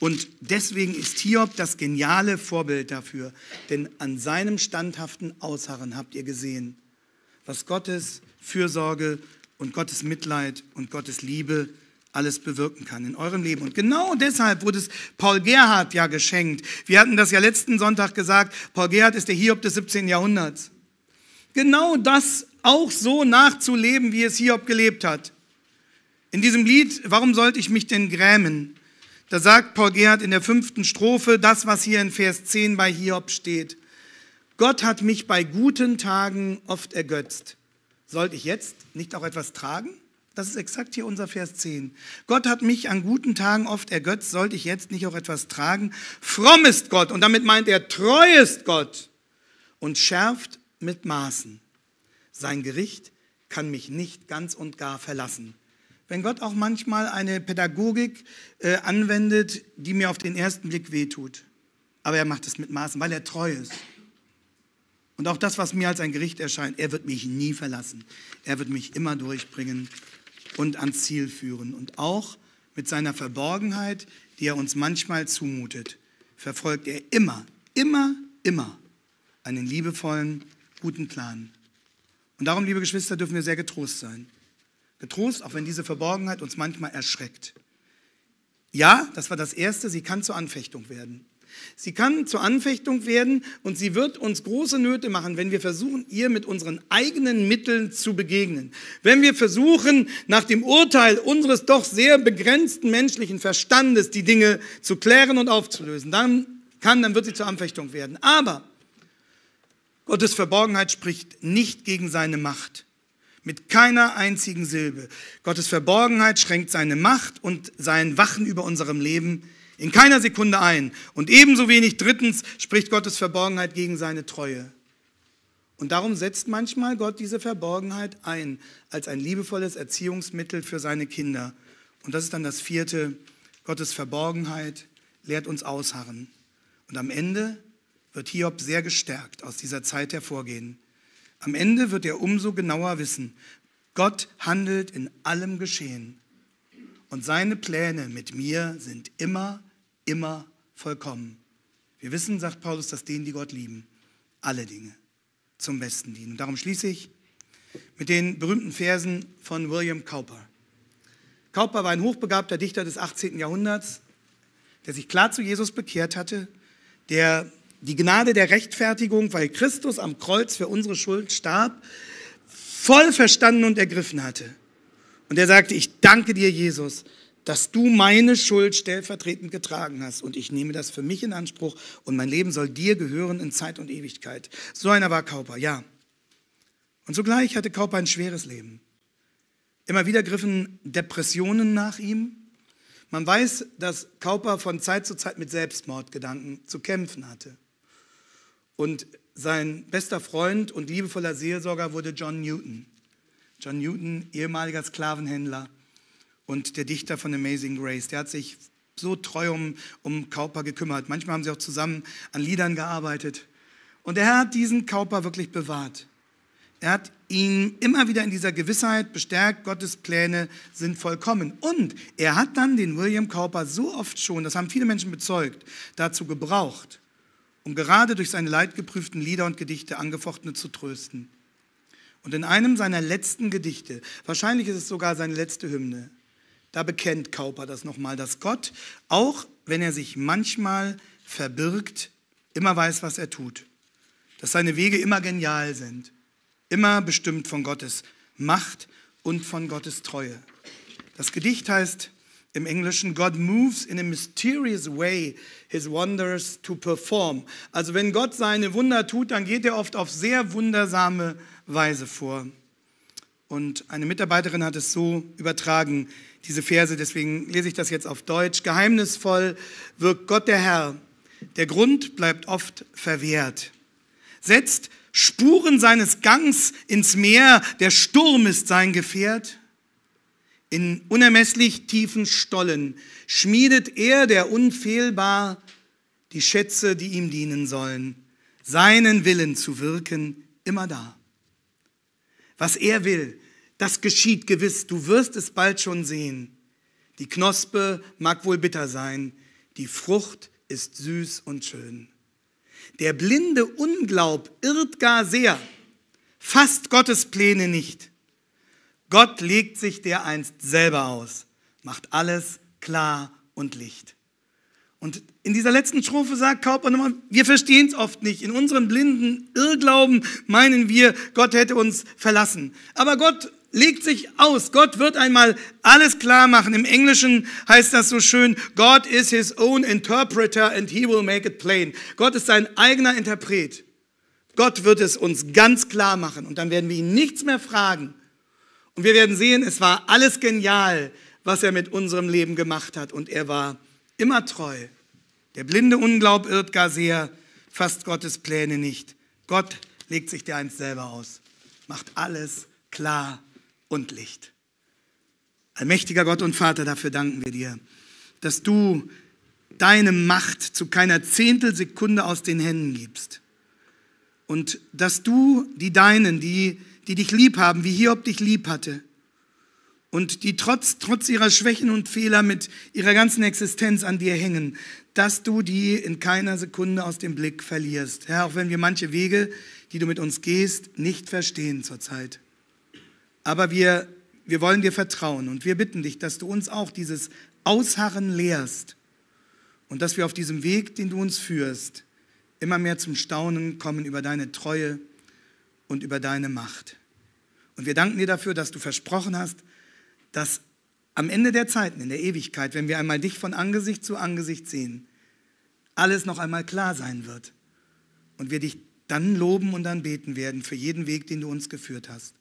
Und deswegen ist Hiob das geniale Vorbild dafür, denn an seinem standhaften Ausharren habt ihr gesehen, was Gottes Fürsorge und Gottes Mitleid und Gottes Liebe ist alles bewirken kann in eurem Leben. Und genau deshalb wurde es Paul Gerhard ja geschenkt. Wir hatten das ja letzten Sonntag gesagt, Paul Gerhard ist der Hiob des 17. Jahrhunderts. Genau das auch so nachzuleben, wie es Hiob gelebt hat. In diesem Lied, warum sollte ich mich denn grämen? Da sagt Paul Gerhard in der fünften Strophe das, was hier in Vers 10 bei Hiob steht. Gott hat mich bei guten Tagen oft ergötzt. Sollte ich jetzt nicht auch etwas tragen? Das ist exakt hier unser Vers 10. Gott hat mich an guten Tagen oft ergötzt, sollte ich jetzt nicht auch etwas tragen? Fromm ist Gott und damit meint er, treu ist Gott und schärft mit Maßen. Sein Gericht kann mich nicht ganz und gar verlassen. Wenn Gott auch manchmal eine Pädagogik äh, anwendet, die mir auf den ersten Blick wehtut, aber er macht es mit Maßen, weil er treu ist. Und auch das, was mir als ein Gericht erscheint, er wird mich nie verlassen. Er wird mich immer durchbringen und ans Ziel führen und auch mit seiner Verborgenheit, die er uns manchmal zumutet, verfolgt er immer, immer, immer einen liebevollen, guten Plan. Und darum, liebe Geschwister, dürfen wir sehr getrost sein. Getrost, auch wenn diese Verborgenheit uns manchmal erschreckt. Ja, das war das Erste, sie kann zur Anfechtung werden. Sie kann zur Anfechtung werden und sie wird uns große Nöte machen, wenn wir versuchen, ihr mit unseren eigenen Mitteln zu begegnen. Wenn wir versuchen, nach dem Urteil unseres doch sehr begrenzten menschlichen Verstandes die Dinge zu klären und aufzulösen, dann kann, dann wird sie zur Anfechtung werden. Aber Gottes Verborgenheit spricht nicht gegen seine Macht mit keiner einzigen Silbe. Gottes Verborgenheit schränkt seine Macht und sein Wachen über unserem Leben in keiner Sekunde ein. Und ebenso wenig drittens spricht Gottes Verborgenheit gegen seine Treue. Und darum setzt manchmal Gott diese Verborgenheit ein als ein liebevolles Erziehungsmittel für seine Kinder. Und das ist dann das vierte. Gottes Verborgenheit lehrt uns ausharren. Und am Ende wird Hiob sehr gestärkt aus dieser Zeit hervorgehen. Am Ende wird er umso genauer wissen, Gott handelt in allem Geschehen und seine Pläne mit mir sind immer immer vollkommen. Wir wissen, sagt Paulus, dass denen, die Gott lieben, alle Dinge zum Besten dienen. Und darum schließe ich mit den berühmten Versen von William Cowper. Cowper war ein hochbegabter Dichter des 18. Jahrhunderts, der sich klar zu Jesus bekehrt hatte, der die Gnade der Rechtfertigung, weil Christus am Kreuz für unsere Schuld starb, voll verstanden und ergriffen hatte. Und er sagte, ich danke dir, Jesus, dass du meine Schuld stellvertretend getragen hast und ich nehme das für mich in Anspruch und mein Leben soll dir gehören in Zeit und Ewigkeit. So einer war Kauper, ja. Und zugleich hatte Kauper ein schweres Leben. Immer wieder griffen Depressionen nach ihm. Man weiß, dass Kauper von Zeit zu Zeit mit Selbstmordgedanken zu kämpfen hatte. Und sein bester Freund und liebevoller Seelsorger wurde John Newton. John Newton, ehemaliger Sklavenhändler, und der Dichter von Amazing Grace. Der hat sich so treu um, um Kauper gekümmert. Manchmal haben sie auch zusammen an Liedern gearbeitet. Und der Herr hat diesen Kauper wirklich bewahrt. Er hat ihn immer wieder in dieser Gewissheit bestärkt, Gottes Pläne sind vollkommen. Und er hat dann den William Cowper so oft schon, das haben viele Menschen bezeugt, dazu gebraucht, um gerade durch seine leidgeprüften Lieder und Gedichte Angefochtene zu trösten. Und in einem seiner letzten Gedichte, wahrscheinlich ist es sogar seine letzte Hymne, da bekennt Kauper das nochmal, dass Gott, auch wenn er sich manchmal verbirgt, immer weiß, was er tut. Dass seine Wege immer genial sind, immer bestimmt von Gottes Macht und von Gottes Treue. Das Gedicht heißt im Englischen, God moves in a mysterious way his wonders to perform. Also wenn Gott seine Wunder tut, dann geht er oft auf sehr wundersame Weise vor. Und eine Mitarbeiterin hat es so übertragen, diese Verse, deswegen lese ich das jetzt auf Deutsch. Geheimnisvoll wirkt Gott der Herr. Der Grund bleibt oft verwehrt. Setzt Spuren seines Gangs ins Meer, der Sturm ist sein Gefährt. In unermesslich tiefen Stollen schmiedet er, der unfehlbar, die Schätze, die ihm dienen sollen, seinen Willen zu wirken, immer da. Was er will, das geschieht gewiss, du wirst es bald schon sehen. Die Knospe mag wohl bitter sein, die Frucht ist süß und schön. Der blinde Unglaub irrt gar sehr, fasst Gottes Pläne nicht. Gott legt sich dereinst selber aus, macht alles klar und Licht. Und in dieser letzten Strophe sagt Kauper nochmal, wir verstehen es oft nicht. In unserem blinden Irrglauben meinen wir, Gott hätte uns verlassen. Aber Gott legt sich aus. Gott wird einmal alles klar machen. Im Englischen heißt das so schön, God is his own interpreter and he will make it plain. Gott ist sein eigener Interpret. Gott wird es uns ganz klar machen und dann werden wir ihn nichts mehr fragen. Und wir werden sehen, es war alles genial, was er mit unserem Leben gemacht hat und er war immer treu. Der blinde Unglaub irrt gar sehr, fasst Gottes Pläne nicht. Gott legt sich der eins selber aus, macht alles klar und Licht. Allmächtiger Gott und Vater, dafür danken wir dir, dass du deine Macht zu keiner Zehntelsekunde aus den Händen gibst. Und dass du die Deinen, die, die dich lieb haben, wie Hiob dich lieb hatte, und die trotz, trotz ihrer Schwächen und Fehler mit ihrer ganzen Existenz an dir hängen, dass du die in keiner Sekunde aus dem Blick verlierst. Herr, auch wenn wir manche Wege, die du mit uns gehst, nicht verstehen zurzeit. Aber wir, wir wollen dir vertrauen und wir bitten dich, dass du uns auch dieses Ausharren lehrst und dass wir auf diesem Weg, den du uns führst, immer mehr zum Staunen kommen über deine Treue und über deine Macht. Und wir danken dir dafür, dass du versprochen hast, dass am Ende der Zeiten, in der Ewigkeit, wenn wir einmal dich von Angesicht zu Angesicht sehen, alles noch einmal klar sein wird und wir dich dann loben und dann beten werden für jeden Weg, den du uns geführt hast.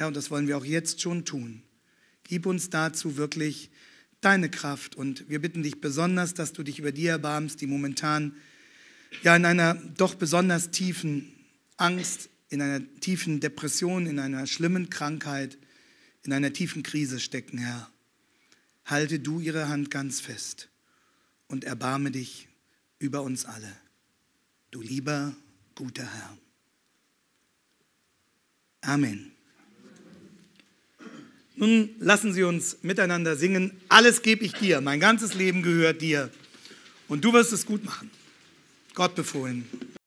Herr, und das wollen wir auch jetzt schon tun. Gib uns dazu wirklich deine Kraft und wir bitten dich besonders, dass du dich über die erbarmst, die momentan ja in einer doch besonders tiefen Angst, in einer tiefen Depression, in einer schlimmen Krankheit, in einer tiefen Krise stecken, Herr. Halte du ihre Hand ganz fest und erbarme dich über uns alle. Du lieber, guter Herr. Amen. Nun lassen Sie uns miteinander singen. Alles gebe ich dir, mein ganzes Leben gehört dir und du wirst es gut machen. Gott befohlen.